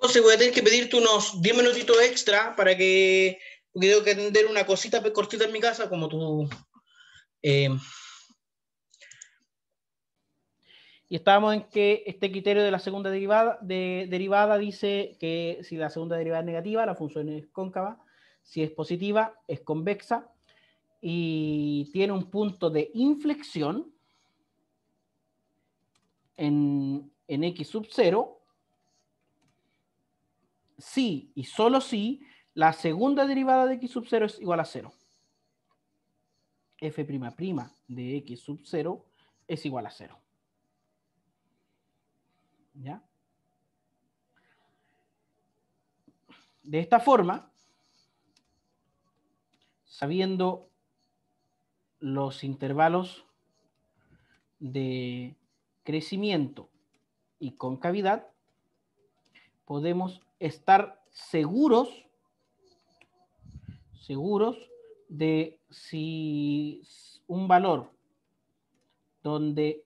José, voy a tener que pedirte unos 10 minutitos extra para que, porque tengo que atender una cosita cortita en mi casa, como tú... Eh. Y estábamos en que este criterio de la segunda derivada, de, derivada dice que si la segunda derivada es negativa, la función es cóncava, si es positiva, es convexa, y tiene un punto de inflexión en, en x sub 0 si y solo si la segunda derivada de x sub 0 es igual a 0. f' de x sub 0 es igual a 0. ¿Ya? De esta forma, sabiendo los intervalos de crecimiento y concavidad, podemos estar seguros, seguros de si un valor donde,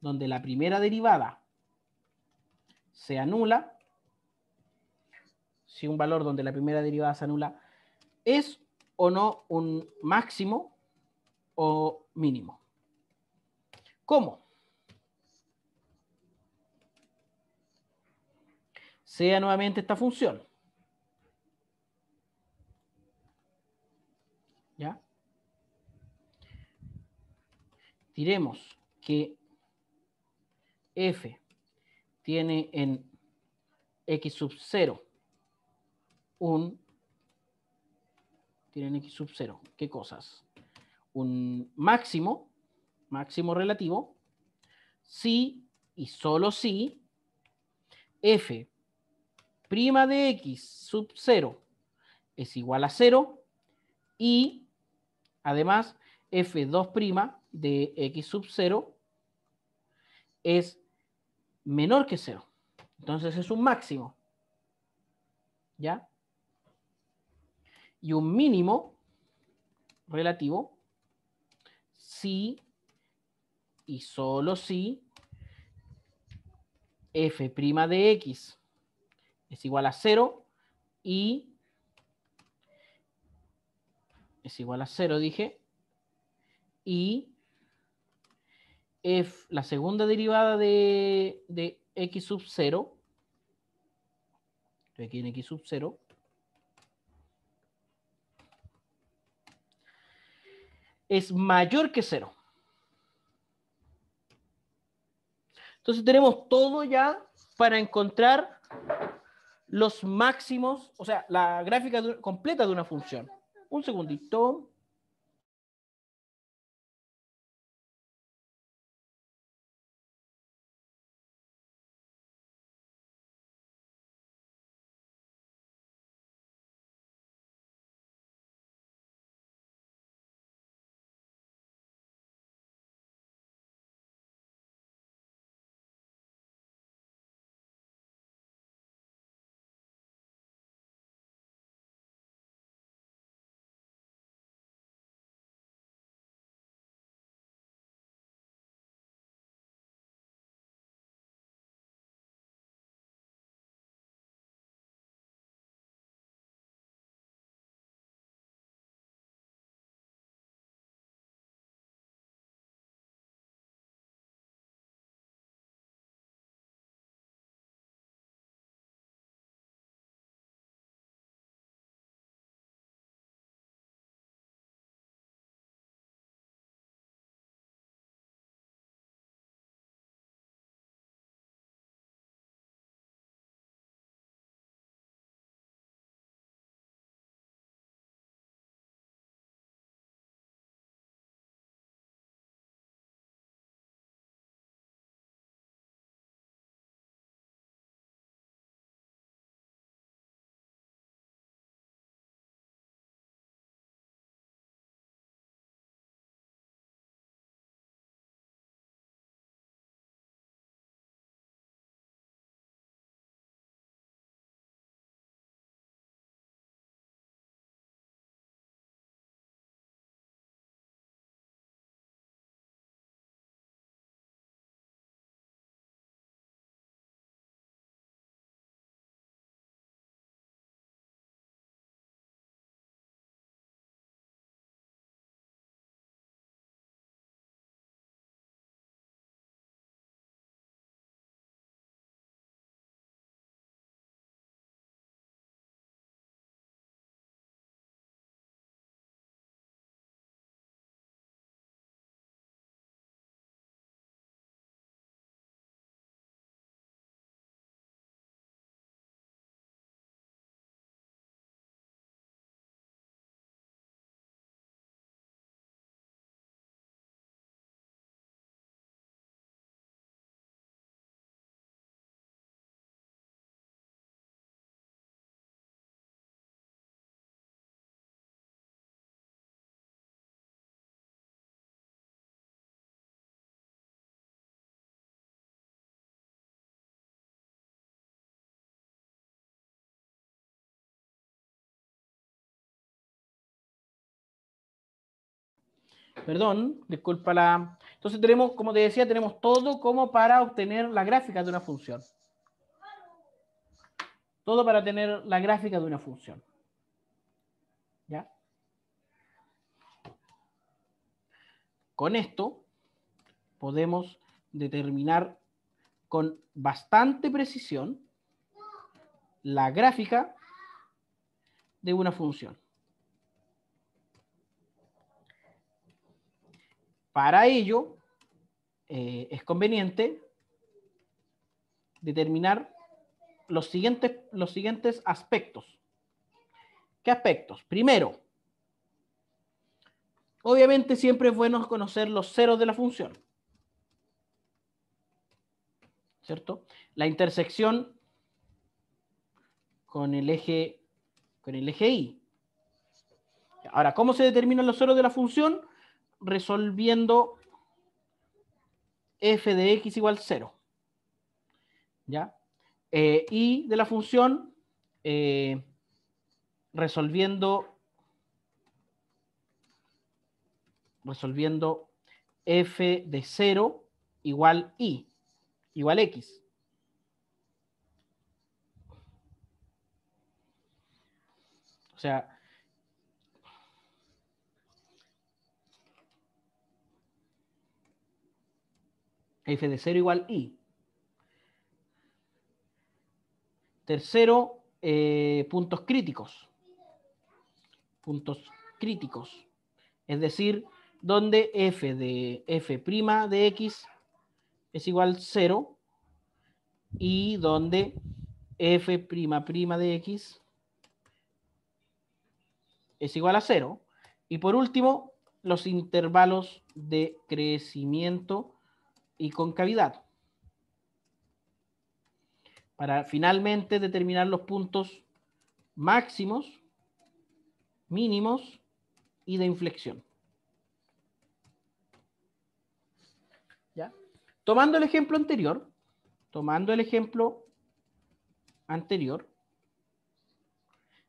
donde la primera derivada se anula, si un valor donde la primera derivada se anula es o no un máximo o mínimo. ¿Cómo? sea nuevamente esta función. ¿Ya? Diremos que f tiene en x sub 0 un en x sub 0. ¿Qué cosas? Un máximo, máximo relativo, si y solo si f prima de x sub 0 es igual a 0 y además f2' prima de x sub 0 es menor que 0. Entonces es un máximo. ¿Ya? Y un mínimo relativo si y solo si f' de x es igual a 0 y es igual a 0, dije, y f, la segunda derivada de, de x sub 0, estoy aquí en x sub 0, es mayor que 0. Entonces tenemos todo ya para encontrar los máximos, o sea, la gráfica completa de una función. Un segundito. Perdón, disculpa la... Entonces tenemos, como te decía, tenemos todo como para obtener la gráfica de una función. Todo para tener la gráfica de una función. ¿Ya? Con esto podemos determinar con bastante precisión la gráfica de una función. Para ello, eh, es conveniente determinar los siguientes, los siguientes aspectos. ¿Qué aspectos? Primero, obviamente siempre es bueno conocer los ceros de la función. ¿Cierto? La intersección con el eje, con el eje Y. Ahora, ¿cómo se determinan los ceros de la función? resolviendo f de x igual 0. ¿Ya? Eh, y de la función eh, resolviendo resolviendo f de 0 igual y, igual x. O sea, f de 0 igual i. Tercero, eh, puntos críticos. Puntos críticos. Es decir, donde f de f' de x es igual 0 y donde f' de x es igual a 0. Y por último, los intervalos de crecimiento y concavidad. Para finalmente determinar los puntos máximos, mínimos y de inflexión. ¿Ya? Tomando el ejemplo anterior, tomando el ejemplo anterior,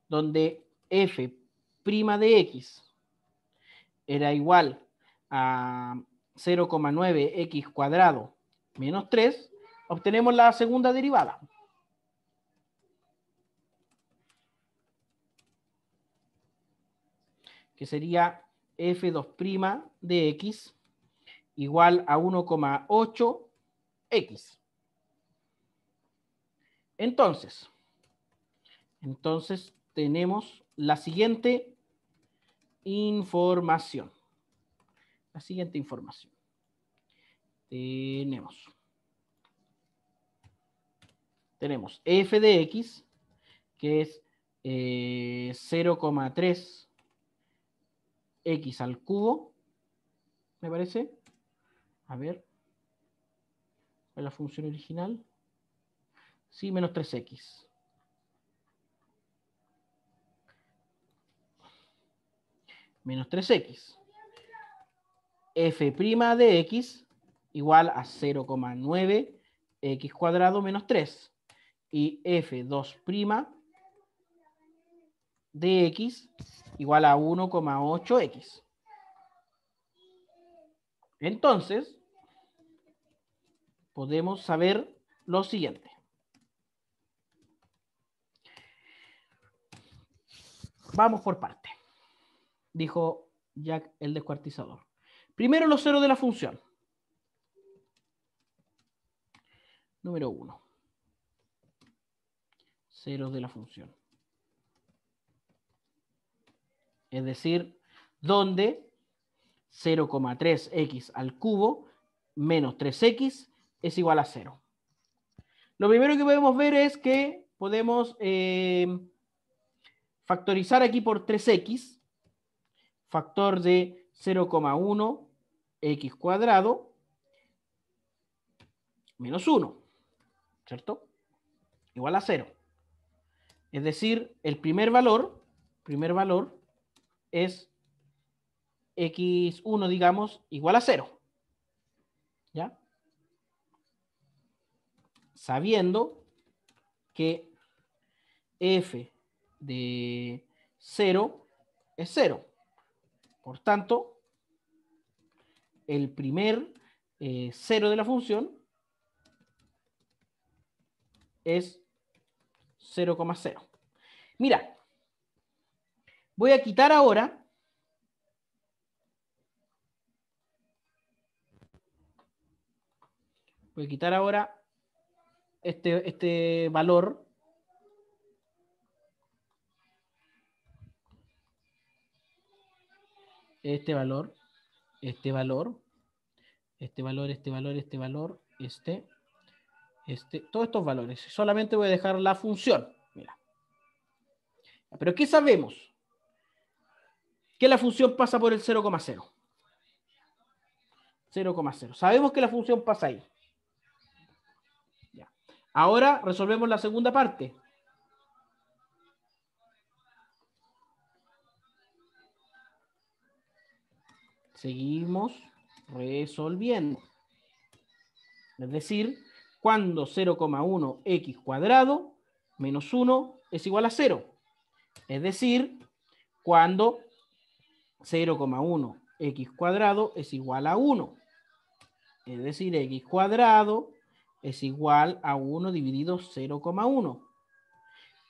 donde f prima de x era igual a 0,9x cuadrado menos 3, obtenemos la segunda derivada. Que sería f2' de x igual a 1,8x. Entonces, entonces tenemos la siguiente información. La siguiente información. Tenemos. Tenemos f de x, que es 0,3 eh, x al cubo, me parece. A ver. ¿Cuál es la función original? Sí, menos 3x. Menos 3x. f' de x igual a 0,9x cuadrado menos 3. Y f2' de x igual a 1,8x. Entonces, podemos saber lo siguiente. Vamos por parte, dijo Jack el descuartizador. Primero los ceros de la función. número 1. Ceros de la función. Es decir, donde 0,3x al cubo menos 3x es igual a 0. Lo primero que podemos ver es que podemos eh, factorizar aquí por 3x, factor de 0,1x cuadrado menos 1. ¿cierto? Igual a 0. Es decir, el primer valor, primer valor es x1, digamos, igual a 0. ¿Ya? Sabiendo que f de 0 es 0. Por tanto, el primer 0 eh, de la función es 0,0. Mira, voy a quitar ahora Voy a quitar ahora este, este valor. Este valor, este valor, este valor, este valor, este valor, este. Este, todos estos valores. Solamente voy a dejar la función. Mira. Pero ¿qué sabemos? Que la función pasa por el 0,0. 0,0. Sabemos que la función pasa ahí. Ya. Ahora resolvemos la segunda parte. Seguimos resolviendo. Es decir, cuando 0,1x cuadrado menos 1 es igual a 0. Es decir, cuando 0,1x cuadrado es igual a 1. Es decir, x cuadrado es igual a 1 dividido 0,1.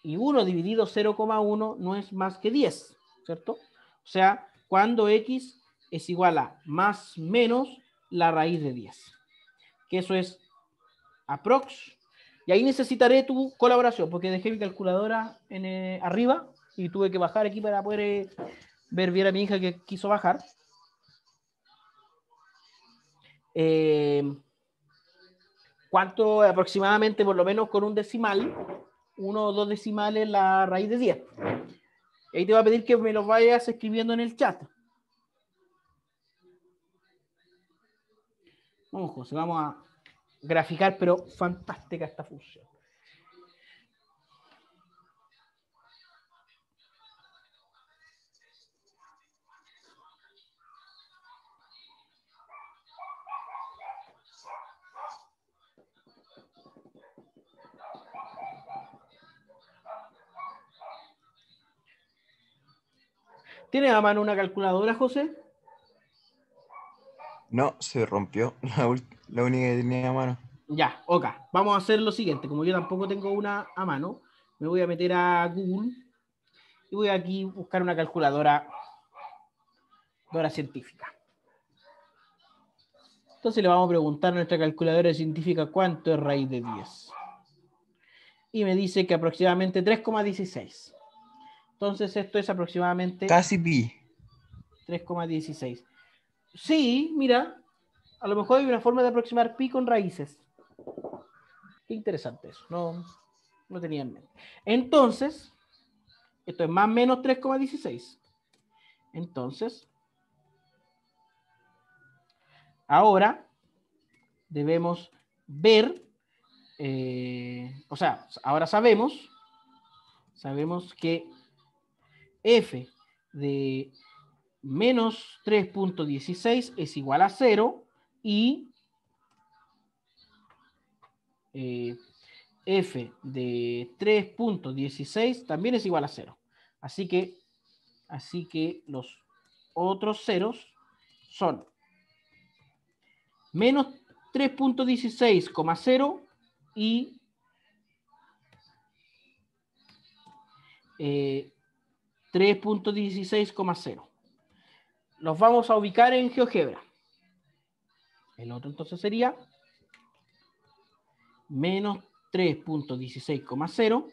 Y 1 dividido 0,1 no es más que 10, ¿cierto? O sea, cuando x es igual a más menos la raíz de 10. Que eso es aprox. Y ahí necesitaré tu colaboración, porque dejé mi calculadora en, eh, arriba y tuve que bajar aquí para poder eh, ver bien a mi hija que quiso bajar. Em, ¿Cuánto aproximadamente, por lo menos con un decimal, uno o dos decimales la raíz de 10? Ahí te voy a pedir que me lo vayas escribiendo en el chat. Vamos, José, vamos a graficar, pero fantástica esta función. ¿Tiene a mano una calculadora, José? No, se rompió la última la única que tenía a mano. Ya, ok. Vamos a hacer lo siguiente. Como yo tampoco tengo una a mano, me voy a meter a Google y voy aquí a buscar una calculadora, calculadora científica. Entonces le vamos a preguntar a nuestra calculadora científica cuánto es raíz de 10. Y me dice que aproximadamente 3,16. Entonces esto es aproximadamente... Casi pi. 3,16. Sí, mira, a lo mejor hay una forma de aproximar pi con raíces. Qué interesante eso. No, no tenía en mente. Entonces, esto es más o menos 3,16. Entonces, ahora debemos ver, eh, o sea, ahora sabemos, sabemos que f de menos 3.16 es igual a 0 y eh, f de 3.16 también es igual a 0. Así que, así que los otros ceros son menos 3.16,0 y eh, 3.16,0. Los vamos a ubicar en GeoGebra. El otro entonces sería menos 3.16,0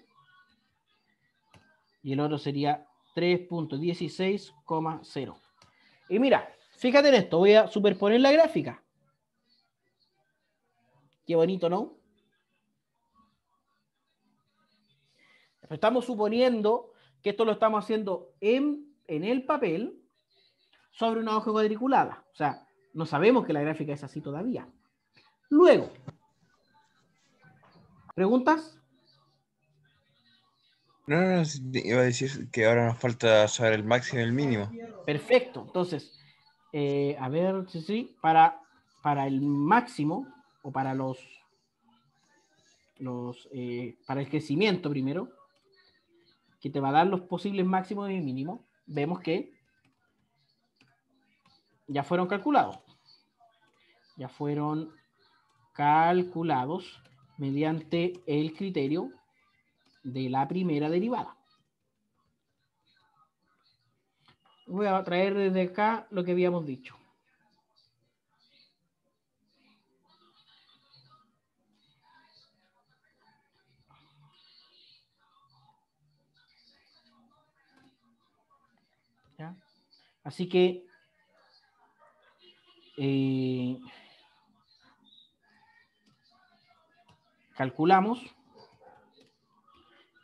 y el otro sería 3.16,0. Y mira, fíjate en esto, voy a superponer la gráfica. Qué bonito, ¿no? Estamos suponiendo que esto lo estamos haciendo en, en el papel sobre una hoja cuadriculada. O sea, no sabemos que la gráfica es así todavía. Luego, ¿preguntas? No, no, iba a decir que ahora nos falta saber el máximo y el mínimo. Perfecto, entonces, eh, a ver, sí, sí, para, para el máximo o para los, los eh, para el crecimiento primero, que te va a dar los posibles máximos y mínimos, vemos que ya fueron calculados. Ya fueron calculados mediante el criterio de la primera derivada. Voy a traer desde acá lo que habíamos dicho. Así que eh, calculamos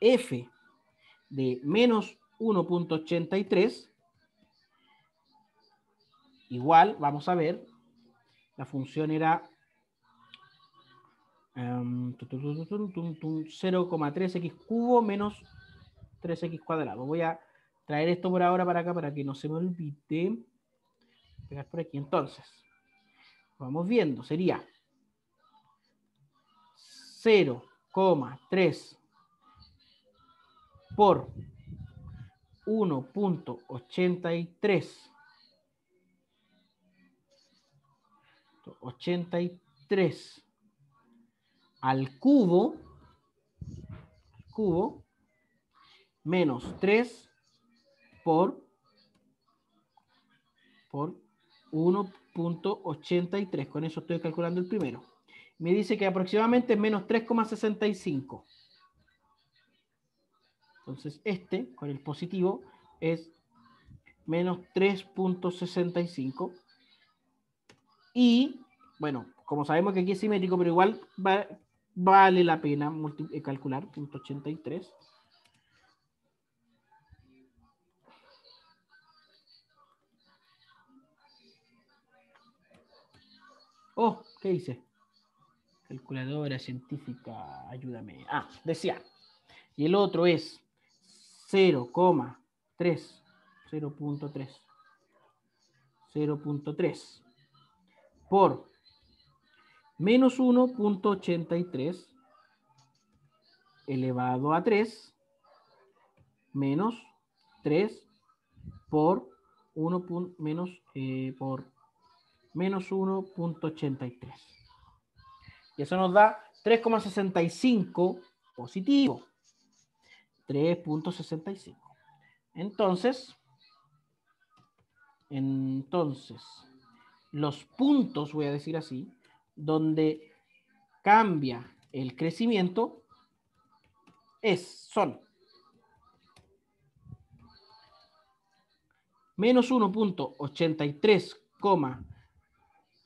f de menos 1.83 igual, vamos a ver, la función era 0,3x em, cubo menos 3x cuadrado. Voy a traer esto por ahora para acá para que no se me olvide pegar por aquí. Entonces, vamos viendo, sería 0,3 por 1.83. 83 al cubo, cubo, menos 3 por, por 1.83. Con eso estoy calculando el primero. Me dice que aproximadamente es menos 3,65. Entonces este, con el positivo, es menos 3.65. Y, bueno, como sabemos que aquí es simétrico, pero igual vale la pena eh, calcular, 0.83. Oh, ¿qué hice? Calculadora científica, ayúdame. Ah, decía. Y el otro es 0,3. 0.3. 0.3 por menos 1.83 elevado a 3 menos 3 por 1. Menos, eh, por menos 1.83. Y eso nos da 3,65 positivo. 3.65. Entonces, entonces, los puntos, voy a decir así, donde cambia el crecimiento es, son menos 1.83,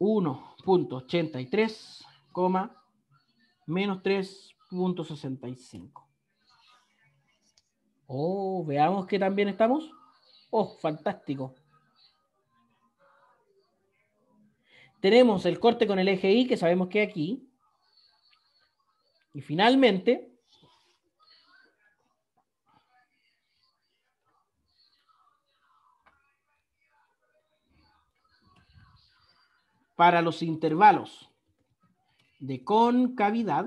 1.83, menos 3.65. Oh, veamos que también estamos. Oh, fantástico. Tenemos el corte con el eje Y, que sabemos que aquí. Y finalmente, para los intervalos de concavidad,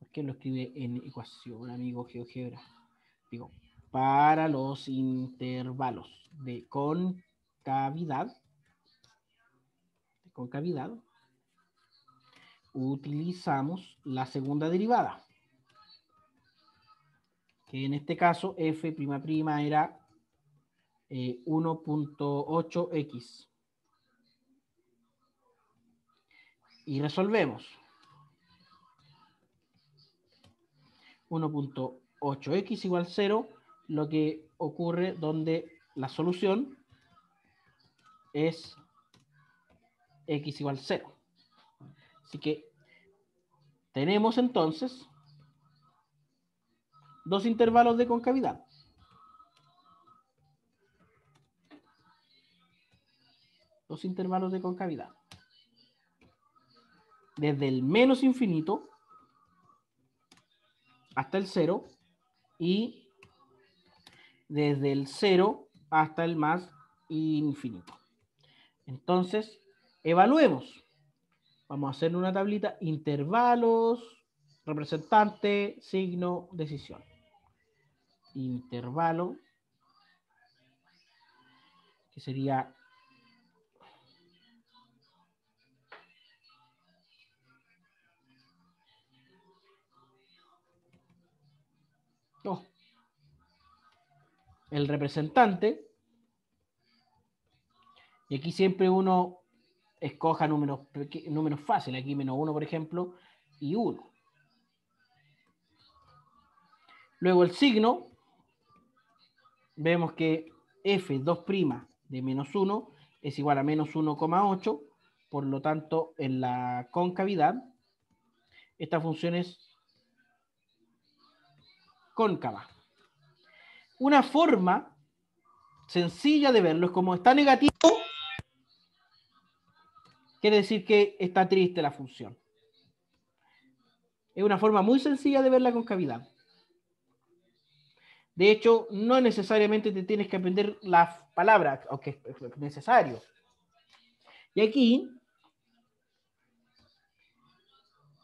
porque lo escribe en ecuación, amigo GeoGebra? Digo, para los intervalos de concavidad, de concavidad, utilizamos la segunda derivada, que en este caso f' era 1.8x. Eh, y resolvemos. 1.8x igual 0, lo que ocurre donde la solución es x igual 0. Así que tenemos entonces dos intervalos de concavidad. Dos intervalos de concavidad desde el menos infinito hasta el cero y desde el cero hasta el más infinito. Entonces, evaluemos. Vamos a hacer una tablita intervalos, representante, signo, decisión. Intervalo, que sería el representante. Y aquí siempre uno escoja números, fáciles. Aquí menos 1, por ejemplo, y 1. Luego el signo. Vemos que f 2' de menos 1 es igual a menos 1,8. Por lo tanto, en la concavidad, esta función es cóncava una forma sencilla de verlo es como está negativo, quiere decir que está triste la función. Es una forma muy sencilla de ver la concavidad. De hecho, no necesariamente te tienes que aprender las palabras, aunque es necesario. Y aquí,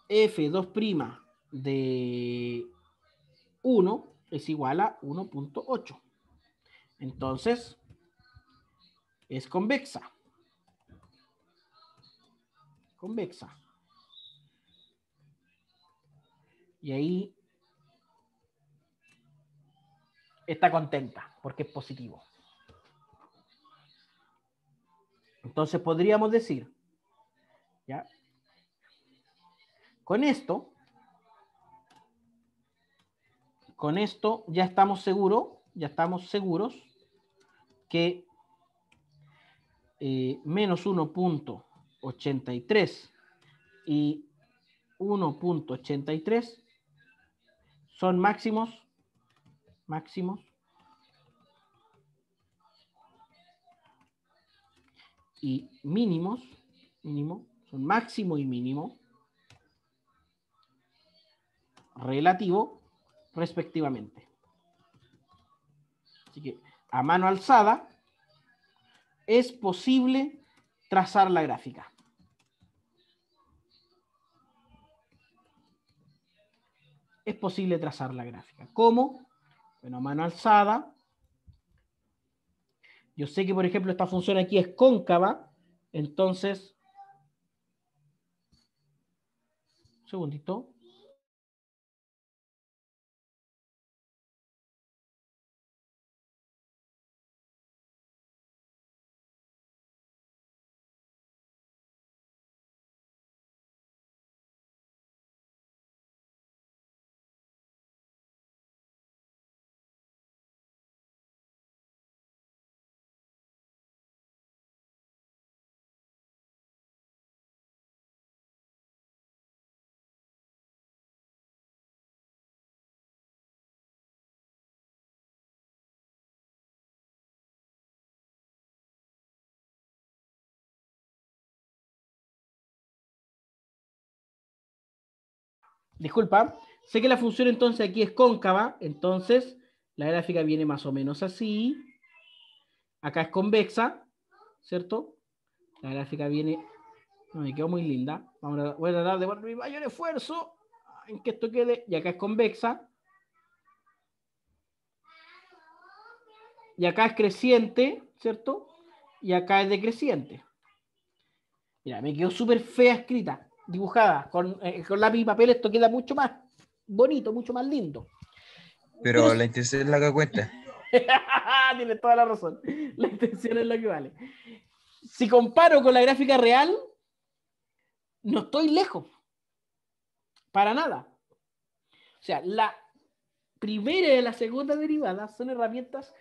f2' de 1 es igual a 1.8. Entonces, es convexa. Convexa. Y ahí está contenta porque es positivo. Entonces podríamos decir, ¿ya? Con esto, con esto ya estamos seguros, ya estamos seguros que eh, menos 1.83 y 1.83 son máximos, máximos, y mínimos, mínimo, son máximo y mínimo relativo respectivamente. Así que a mano alzada es posible trazar la gráfica. Es posible trazar la gráfica. ¿Cómo? Bueno, a mano alzada. Yo sé que, por ejemplo, esta función aquí es cóncava, entonces... Un segundito. disculpa, sé que la función entonces aquí es cóncava, entonces la gráfica viene más o menos así. Acá es convexa, ¿cierto? La gráfica viene, no, me quedó muy linda. voy a tratar de mi mayor esfuerzo en que esto quede, y acá es convexa. Y acá es creciente, ¿cierto? Y acá es decreciente. Mira, me quedó súper fea escrita dibujada eh, con, lápiz y papel, esto queda mucho más bonito, mucho más lindo. Pero, la intención es la que cuenta. Tienes toda la razón. La intención es lo que vale. Si comparo con la gráfica real, no estoy lejos. Para nada. O sea, la primera y la segunda derivada son herramientas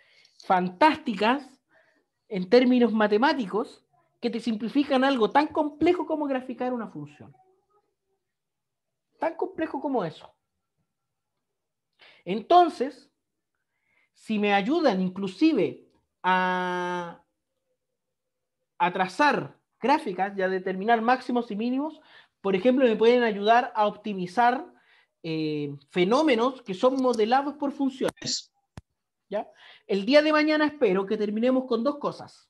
fantásticas en términos matemáticos que te simplifican algo tan complejo como graficar una función. Tan complejo como eso. Entonces, si me ayudan inclusive a, a trazar gráficas y a determinar máximos y mínimos, por ejemplo, me pueden ayudar a optimizar eh, fenómenos que son modelados por funciones. ¿ya? El día de mañana espero que terminemos con dos cosas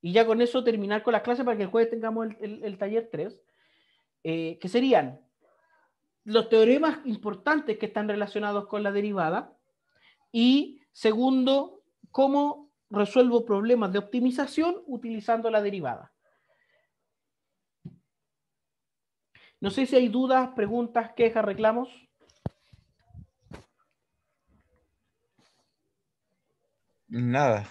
y ya con eso terminar con las clases para que el jueves tengamos el, el, taller 3, eh, que serían los teoremas importantes que están relacionados con la derivada y segundo, cómo resuelvo problemas de optimización utilizando la derivada. No sé si hay dudas, preguntas, quejas, reclamos. Nada.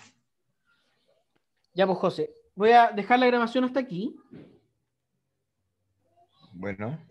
Ya, pues José, voy a dejar la grabación hasta aquí. Bueno.